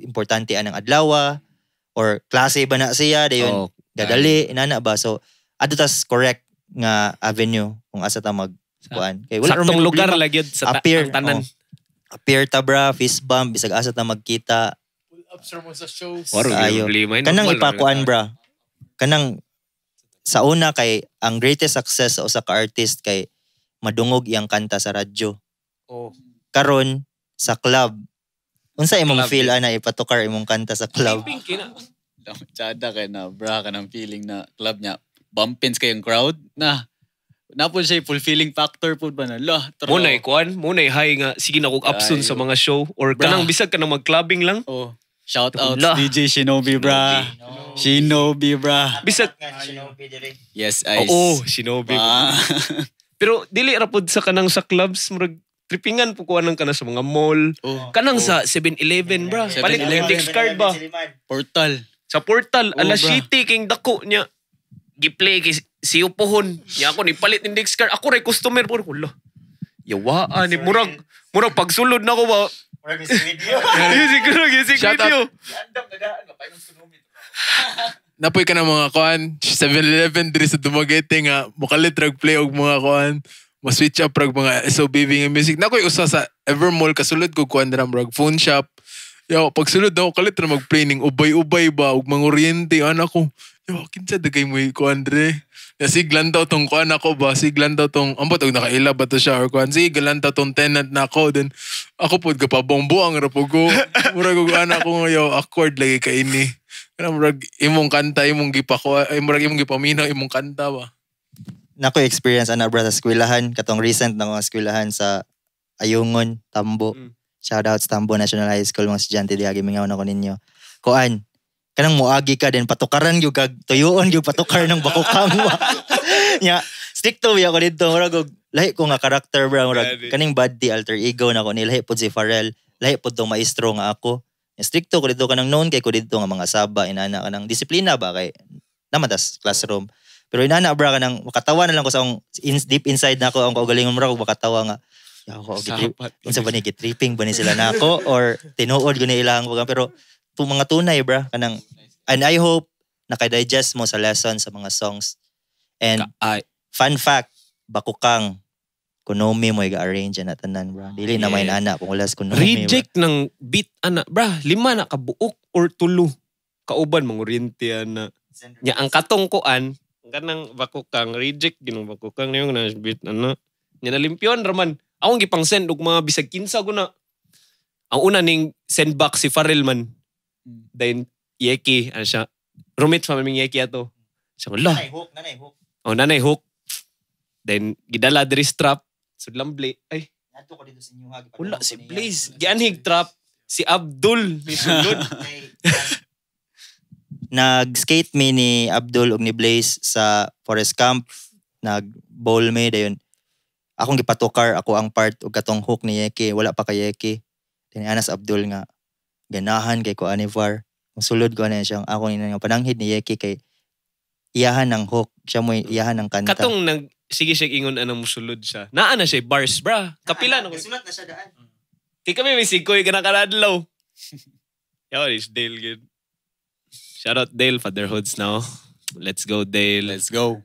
importante anang adlawa ah? or klase ba na siya dayon. Oh, Dadali, inana ba? So, ato ah, tas correct nga avenue kung asa ta mag kuan. Kay wala Saktong lugar lagi sa ta- appear, tanan. Oh, appear ta bra, fist bump, bisag asa ta magkita. Pull mo sa shows. Ayo. Kanang ipakuan bra. Kanang sa una kay ang greatest success sa usa ka artist kay madungog iyang kanta sa radyo. Oh. Karon sa club. Unsa imong feel ana ipatukar imong kanta sa club? tsada kay na bra ka ng feeling na club niya. Bumpins kayong crowd na Napon siya fulfilling factor po ba na? Lah, tara. Muna ikuan, muna high nga. Sige na kog absent sa mga show. Or bra. kanang bisag ka na mag-clubbing lang. Oh. Shout out DJ Shinobi, bra. Shinobi, Shinobi bra. Bisag. Shinobi, yes, Ice. Oo, Shinobi. Ah. Pero dili rapod sa kanang sa clubs, murag tripingan po kuha ka na sa mga mall. Oh. Kanang oh. sa 7-Eleven, bra. Palit index card ba? Portal. Sa portal, oh, alas shitty king dako niya. Giplay kay si upohon. Niya ako ni palit ni next car. Ako ray customer po. Wala. Yawaan ni murag murag pagsulod nako ba. Murag ni video. Music ko, music video. Andam dadaan ka pa imong sunumit. Napoy ka ng mga kuan. 7-Eleven diri sa Dumaguete nga mukalit rag play og mga kuan. mo switch up rag mga SOBB nga music. Nakoy usa sa Evermall kasulod ko kuan drum rag phone shop. Yo, pagsunod daw, kalit na mag-planning, ubay-ubay ba, ug manguryente, anak ko. Yo, kinsa dagay mo ko, Andre. Ya, siglan daw tong kuan ako ba, siglan daw tong, ambot, og nakaila ba to siya, or kuan, siglan daw tong tenant na ako, then, ako po, gapabongbo ang rapogo. Murag ko, anak ko, yo, awkward lagi ka ini. Kaya ano, murag, imong kanta, imong gipako, ay, murag imong gipaminaw, imong kanta ba. Nako experience ana bra sa eskwelahan, katong recent na eskwelahan sa Ayungon, Tambo. Mm. Shoutouts Tambo National High School mga estudyante di agi mingaw na ko ninyo. Kuan, kanang muagi ka din patukaran gyud kag tuyoon gyud patukar ng bakukangwa. Nya, stick to ya ko dito. murag og lahi ko nga karakter bra murag kaning body alter ego na ko ni lahi pud si Farrell, lahi pud tong maestro nga ako. Stick to ko didto kanang noon kay ko dito nga mga saba inana kanang disiplina ba kay naman classroom. Pero inana bra kanang makatawa na lang ko sa akong in, deep inside na ako ang kaugalingon murag makatawa nga ako og sa bani gitripping bani sila na ako or tinuod na ilang kugang pero tu mga tunay bra kanang and I hope digest mo sa lesson sa mga songs and Ka- fun fact bakukang kunomi mo i-arrange na tanan bra dili na may ana kung ulas kunomi reject bra. ng beat ana bra lima na kabuok or tulo kauban mong oriente ana nya ang katongkuan kanang bakukang reject ginung bakukang niyo na beat ano nya nalimpion raman ang gipang send og mga bisag kinsa guna. Ang una ning send back si Farrell man. Hmm. Then Yeki, ano siya? Rumit pa maming Yeki ato. Siya ko, Nanay hook, nanay hook. Oh, nanay hook. Then, gidala diri strap. So, lambli. Ay. Nato ko dito sa inyo hagi. Wala, si Blaze. Gianhig trap. Si Abdul. Ni Sundod. Nag-skate mi ni Abdul og ni Blaze sa forest camp. Nag-bowl me dayon akong gipatukar ako ang part og katong hook ni Yeki wala pa kay Yeki ni Anas Abdul nga ganahan kay ko Anivar kung ko na siyang ako ni nga pananghid ni Yeki kay iyahan ng hook siya mo iyahan ng kanta katong nag sige siya ingon anang musulod siya naa na siya bars bra kapila na sulat na siya daan kay kami may sikoy kana kadlaw yo is Dale good shout out Dale fatherhoods now let's go Dale let's go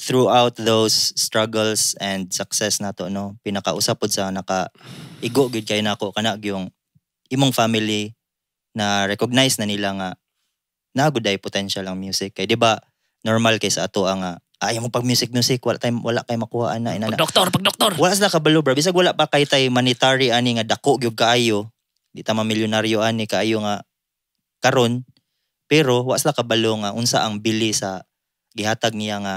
throughout those struggles and success nato no pinakausap pod sa naka igo gud kay nako kana yung imong family na recognize na nila nga naguday potential ang music kay di ba normal kay sa ato ang ah, ayaw mo pag music music wala time wala kay makuha ana ina doktor pag doktor wala sa kabalo bro bisag wala pa kay tay monetary ani nga dako gyud kaayo di ta milyonaryo ani kaayo nga karon pero wala sila kabalo nga unsa ang bili sa gihatag niya nga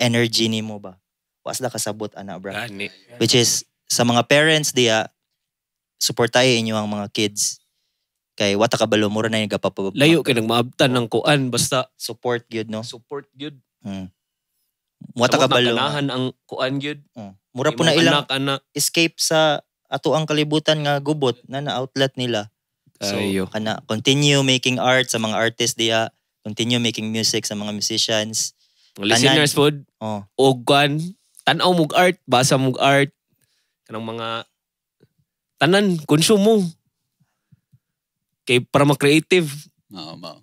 energy nimo ba was da kasabot ana bro. Gani. Ah, which is sa mga parents diya suportahay inyo ang mga kids kay wata ka balo mura na yung gapapababa. Layo kay nang maabtan ng kuan basta support gyud no. Support gyud. Hmm. Wata ka balo. Kanahan ang kuan gyud. Hmm. Mura po na ilang anak, anak. escape sa ato ang kalibutan nga gubot na na outlet nila. So kana continue making art sa mga artists diya, continue making music sa mga musicians Listeners food, oh. og tanaw mug art, basa mug art, kanang mga tanan, consume mo. Kay para mag creative Oo, ma.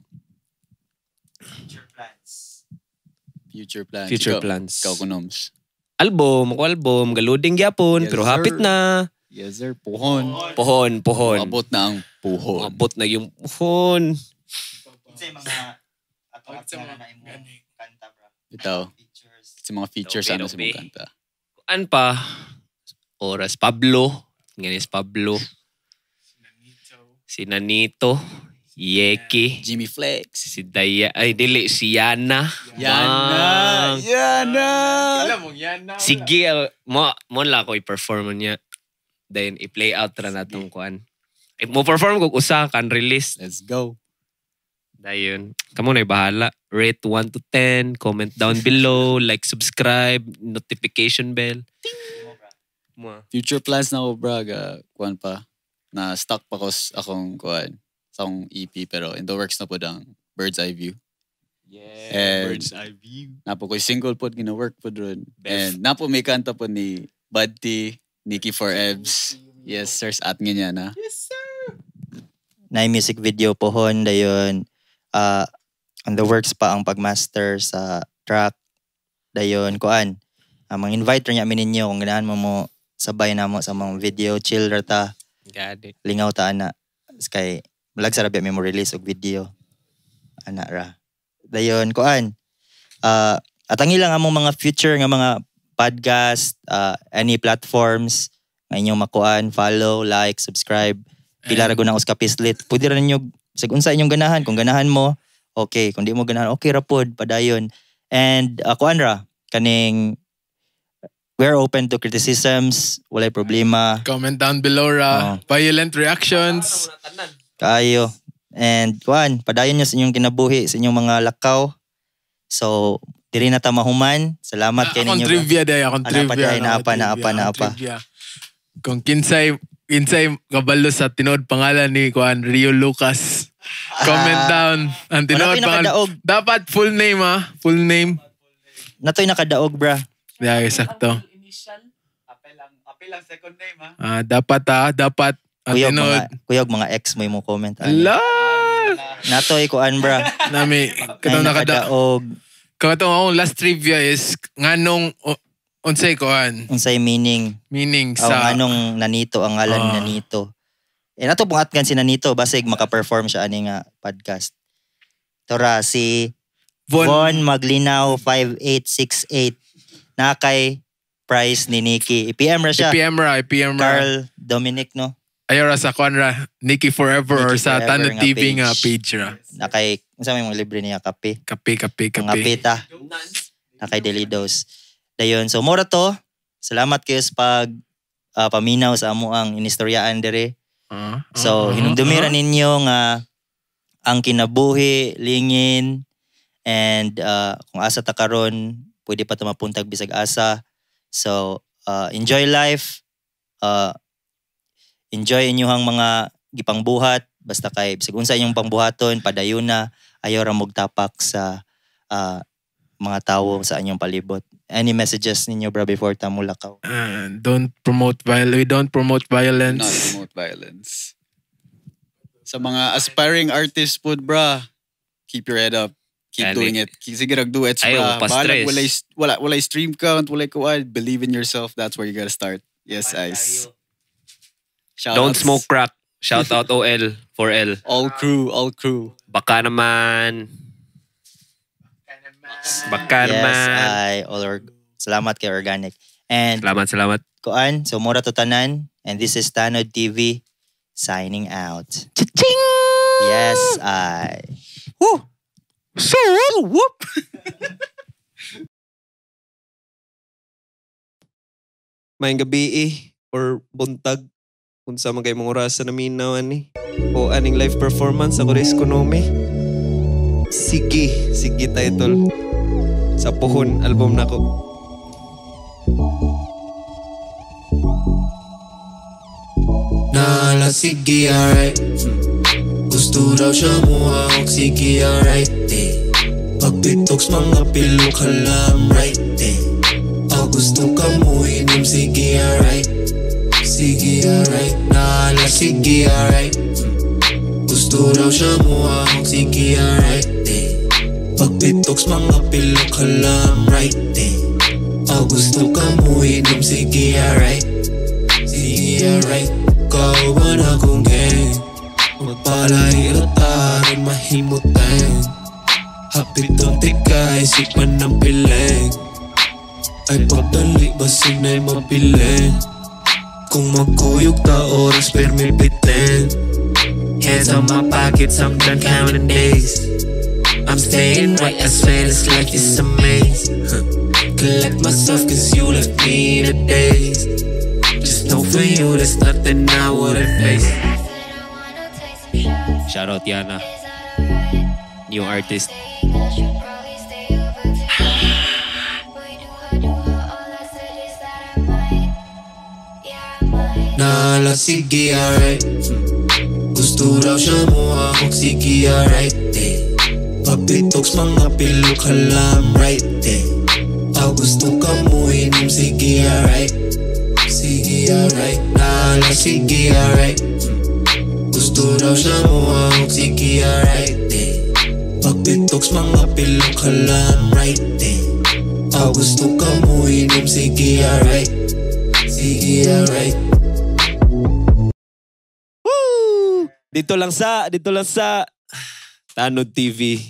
Future plans. Future plans. Future ikaw, plans. Ikaw kunoms. Album, ako album, galuding yapon, yes, pero sir. hapit na. Yes sir, puhon. Puhon, puhon. Abot na ang puhon. Abot na yung puhon. Sa mga ato at na na imong kanta ito. Sa mga features, ano sa mga kanta? An pa? Oras Pablo. Ngayon is Pablo. Si Nanito. Yeki. Jimmy Flex. Si Daya. Ay, dili. Si Yana. Yana. Yana. Yana. Kala mong Yana. Si Gil. Mo, mo lang ako i-perform niya. Then, i-play out ra natong kuan. Mo-perform ko usa kan release. Let's go. Dahil yun. Kamu na bahala. Rate 1 to 10. Comment down below. like, subscribe. Notification bell. Future plans na ko, braga. Kuhan pa. Na stuck pa ko akong kuhan. Sa akong EP. Pero in the works na po ng Bird's Eye View. Yeah, And Bird's Eye View. po ko single pod, gina-work po doon. And na po may kanta po ni Buddy, Nikki for Ebs. Yes, sir. At nga na. Yes, sir. Na music video po hon dayon uh, on the works pa ang pagmaster sa track dayon kuan ang mang invite niya amin ninyo kung ganahan mo mo sabay na mo sa mga video chill rata got it lingaw ta ana kay vlog sa rabi mo release og video ana ra dayon kuan uh, at ang ilang among mga future nga mga podcast uh, any platforms nga inyong makuan follow like subscribe pila ra gud na uska pislit pwede ra ninyo Bisag unsa inyong ganahan, kung ganahan mo, okay. Kung di mo ganahan, okay rapod, padayon. And ako uh, anra, kaning we're open to criticisms, walay problema. Comment down below ra, uh, violent reactions. Kayo. And kuan, padayon nyo sa inyong kinabuhi, sa inyong mga lakaw. So, diri na ta mahuman. Salamat ah, kay ninyo. Akong trivia day, akong ah, trivia. Ano pa day, naapa, Kung kinsay Insay kabalo sa tinod pangalan ni Kuan Rio Lucas. Comment ah. down ang tinod Wala pangalan. Dapat full name ah, full name. Natoy nakadaog, bra. Yeah, sakto. Apel ang, apel ang second name ha. Ah. ah, dapat ah, dapat ang Kuyog mga, kuyog mga ex mo yung mga comment. ani. Ah. Ala! Natoy kuan, bra. Nami, Nay katong nakada. nakadaog. Katong akong last trivia is nganong o- Unsay kuan? Unsay meaning. Meaning sa... Oh, anong nanito, ang alan uh, ah. nanito. Eh, nato pong atgan si nanito, basig makaperform siya ani nga podcast. Tora, si Von, Von Maglinaw 5868 na kay prize ni Nikki. IPM ra siya. IPM ra, IPM ra. Carl Dominic, no? Ayaw ra sa kuan ra, Nikki Forever Nikki or sa Tanod TV page. nga page ra. Na kay, unsa may mga libre niya, kape. Kape, kape, kape. Mga pita. Na kay Delidos. Dayon, so mora to. Salamat kayo sa pag uh, paminaw sa amo ang inistoryaan dere. Ah, so ah, hinumdumira ninyo nga ang kinabuhi, lingin, and uh, kung asa ta karon, pwede pa ta mapuntag bisag asa. So uh, enjoy life. Uh, enjoy inyuhang mga gipangbuhat basta kay bisag unsa inyong pangbuhaton padayon na ayo ramog tapak sa uh, mga tawo sa inyong palibot. any messages ninyo bro before Tamulakaw? Uh, don't promote violence. We don't promote violence. Not promote violence. Sa mga aspiring artists po bro, keep your head up. Keep doing it. it. Sige nag-duets bro. Balag wala, wala, wala stream count, wala kuwan. Believe in yourself. That's where you gotta start. Yes, Pan Ice. Shout don't outs. smoke crack. Shout out OL for L. All crew, all crew. Baka naman. Bakar yes, man. Ay, all or, salamat kay Organic. And selamat. salamat. Koan, so mura to tanan. And this is Tanod TV signing out. Cha-ching! Yes, I. Woo! So, whoop! May gabi eh, or buntag kung sa mga mong orasa na minawan ni eh. o aning live performance ako rin ekonomi. Sige, sige title. sa puhon album nako. Nala, sige, alright Gusto daw siya muhawak, sige, alright eh. Pagbitoks mga pilo ka right eh. O gusto ka mo inom, sige, alright Sige, alright, nala, sige, alright Gusto daw siya muhawak, sige, alright Pagpitoks mga pilok hala I'm writing O gusto kang uinom sige alright Sige alright Kawan akong gang Magpalahiratarin mahimutan Hapitong tika isipan ng piling Ay pagdali basin sinay mapiling Kung magkuyog ta oras pero may bitin Hands on my pockets I'm done counting days I'm staying right, I swear this life is amazing. huh. Collect myself cause you left me in a daze Just know for you there's nothing I wouldn't face Shout out Yana New artist Na lag alright hmm. Gusto raw siya mo ako alright Mapitoks mga pilukalam right there Ah gusto ka mo inom mm, sige alright Sige alright Naala sige alright mm. Gusto daw siya mo ang sige alright there eh. Pagpitoks mga pilukalam right there Ah gusto ka mo inom mm, sige alright Sige alright Woo! Dito lang sa, dito lang sa Tanod TV.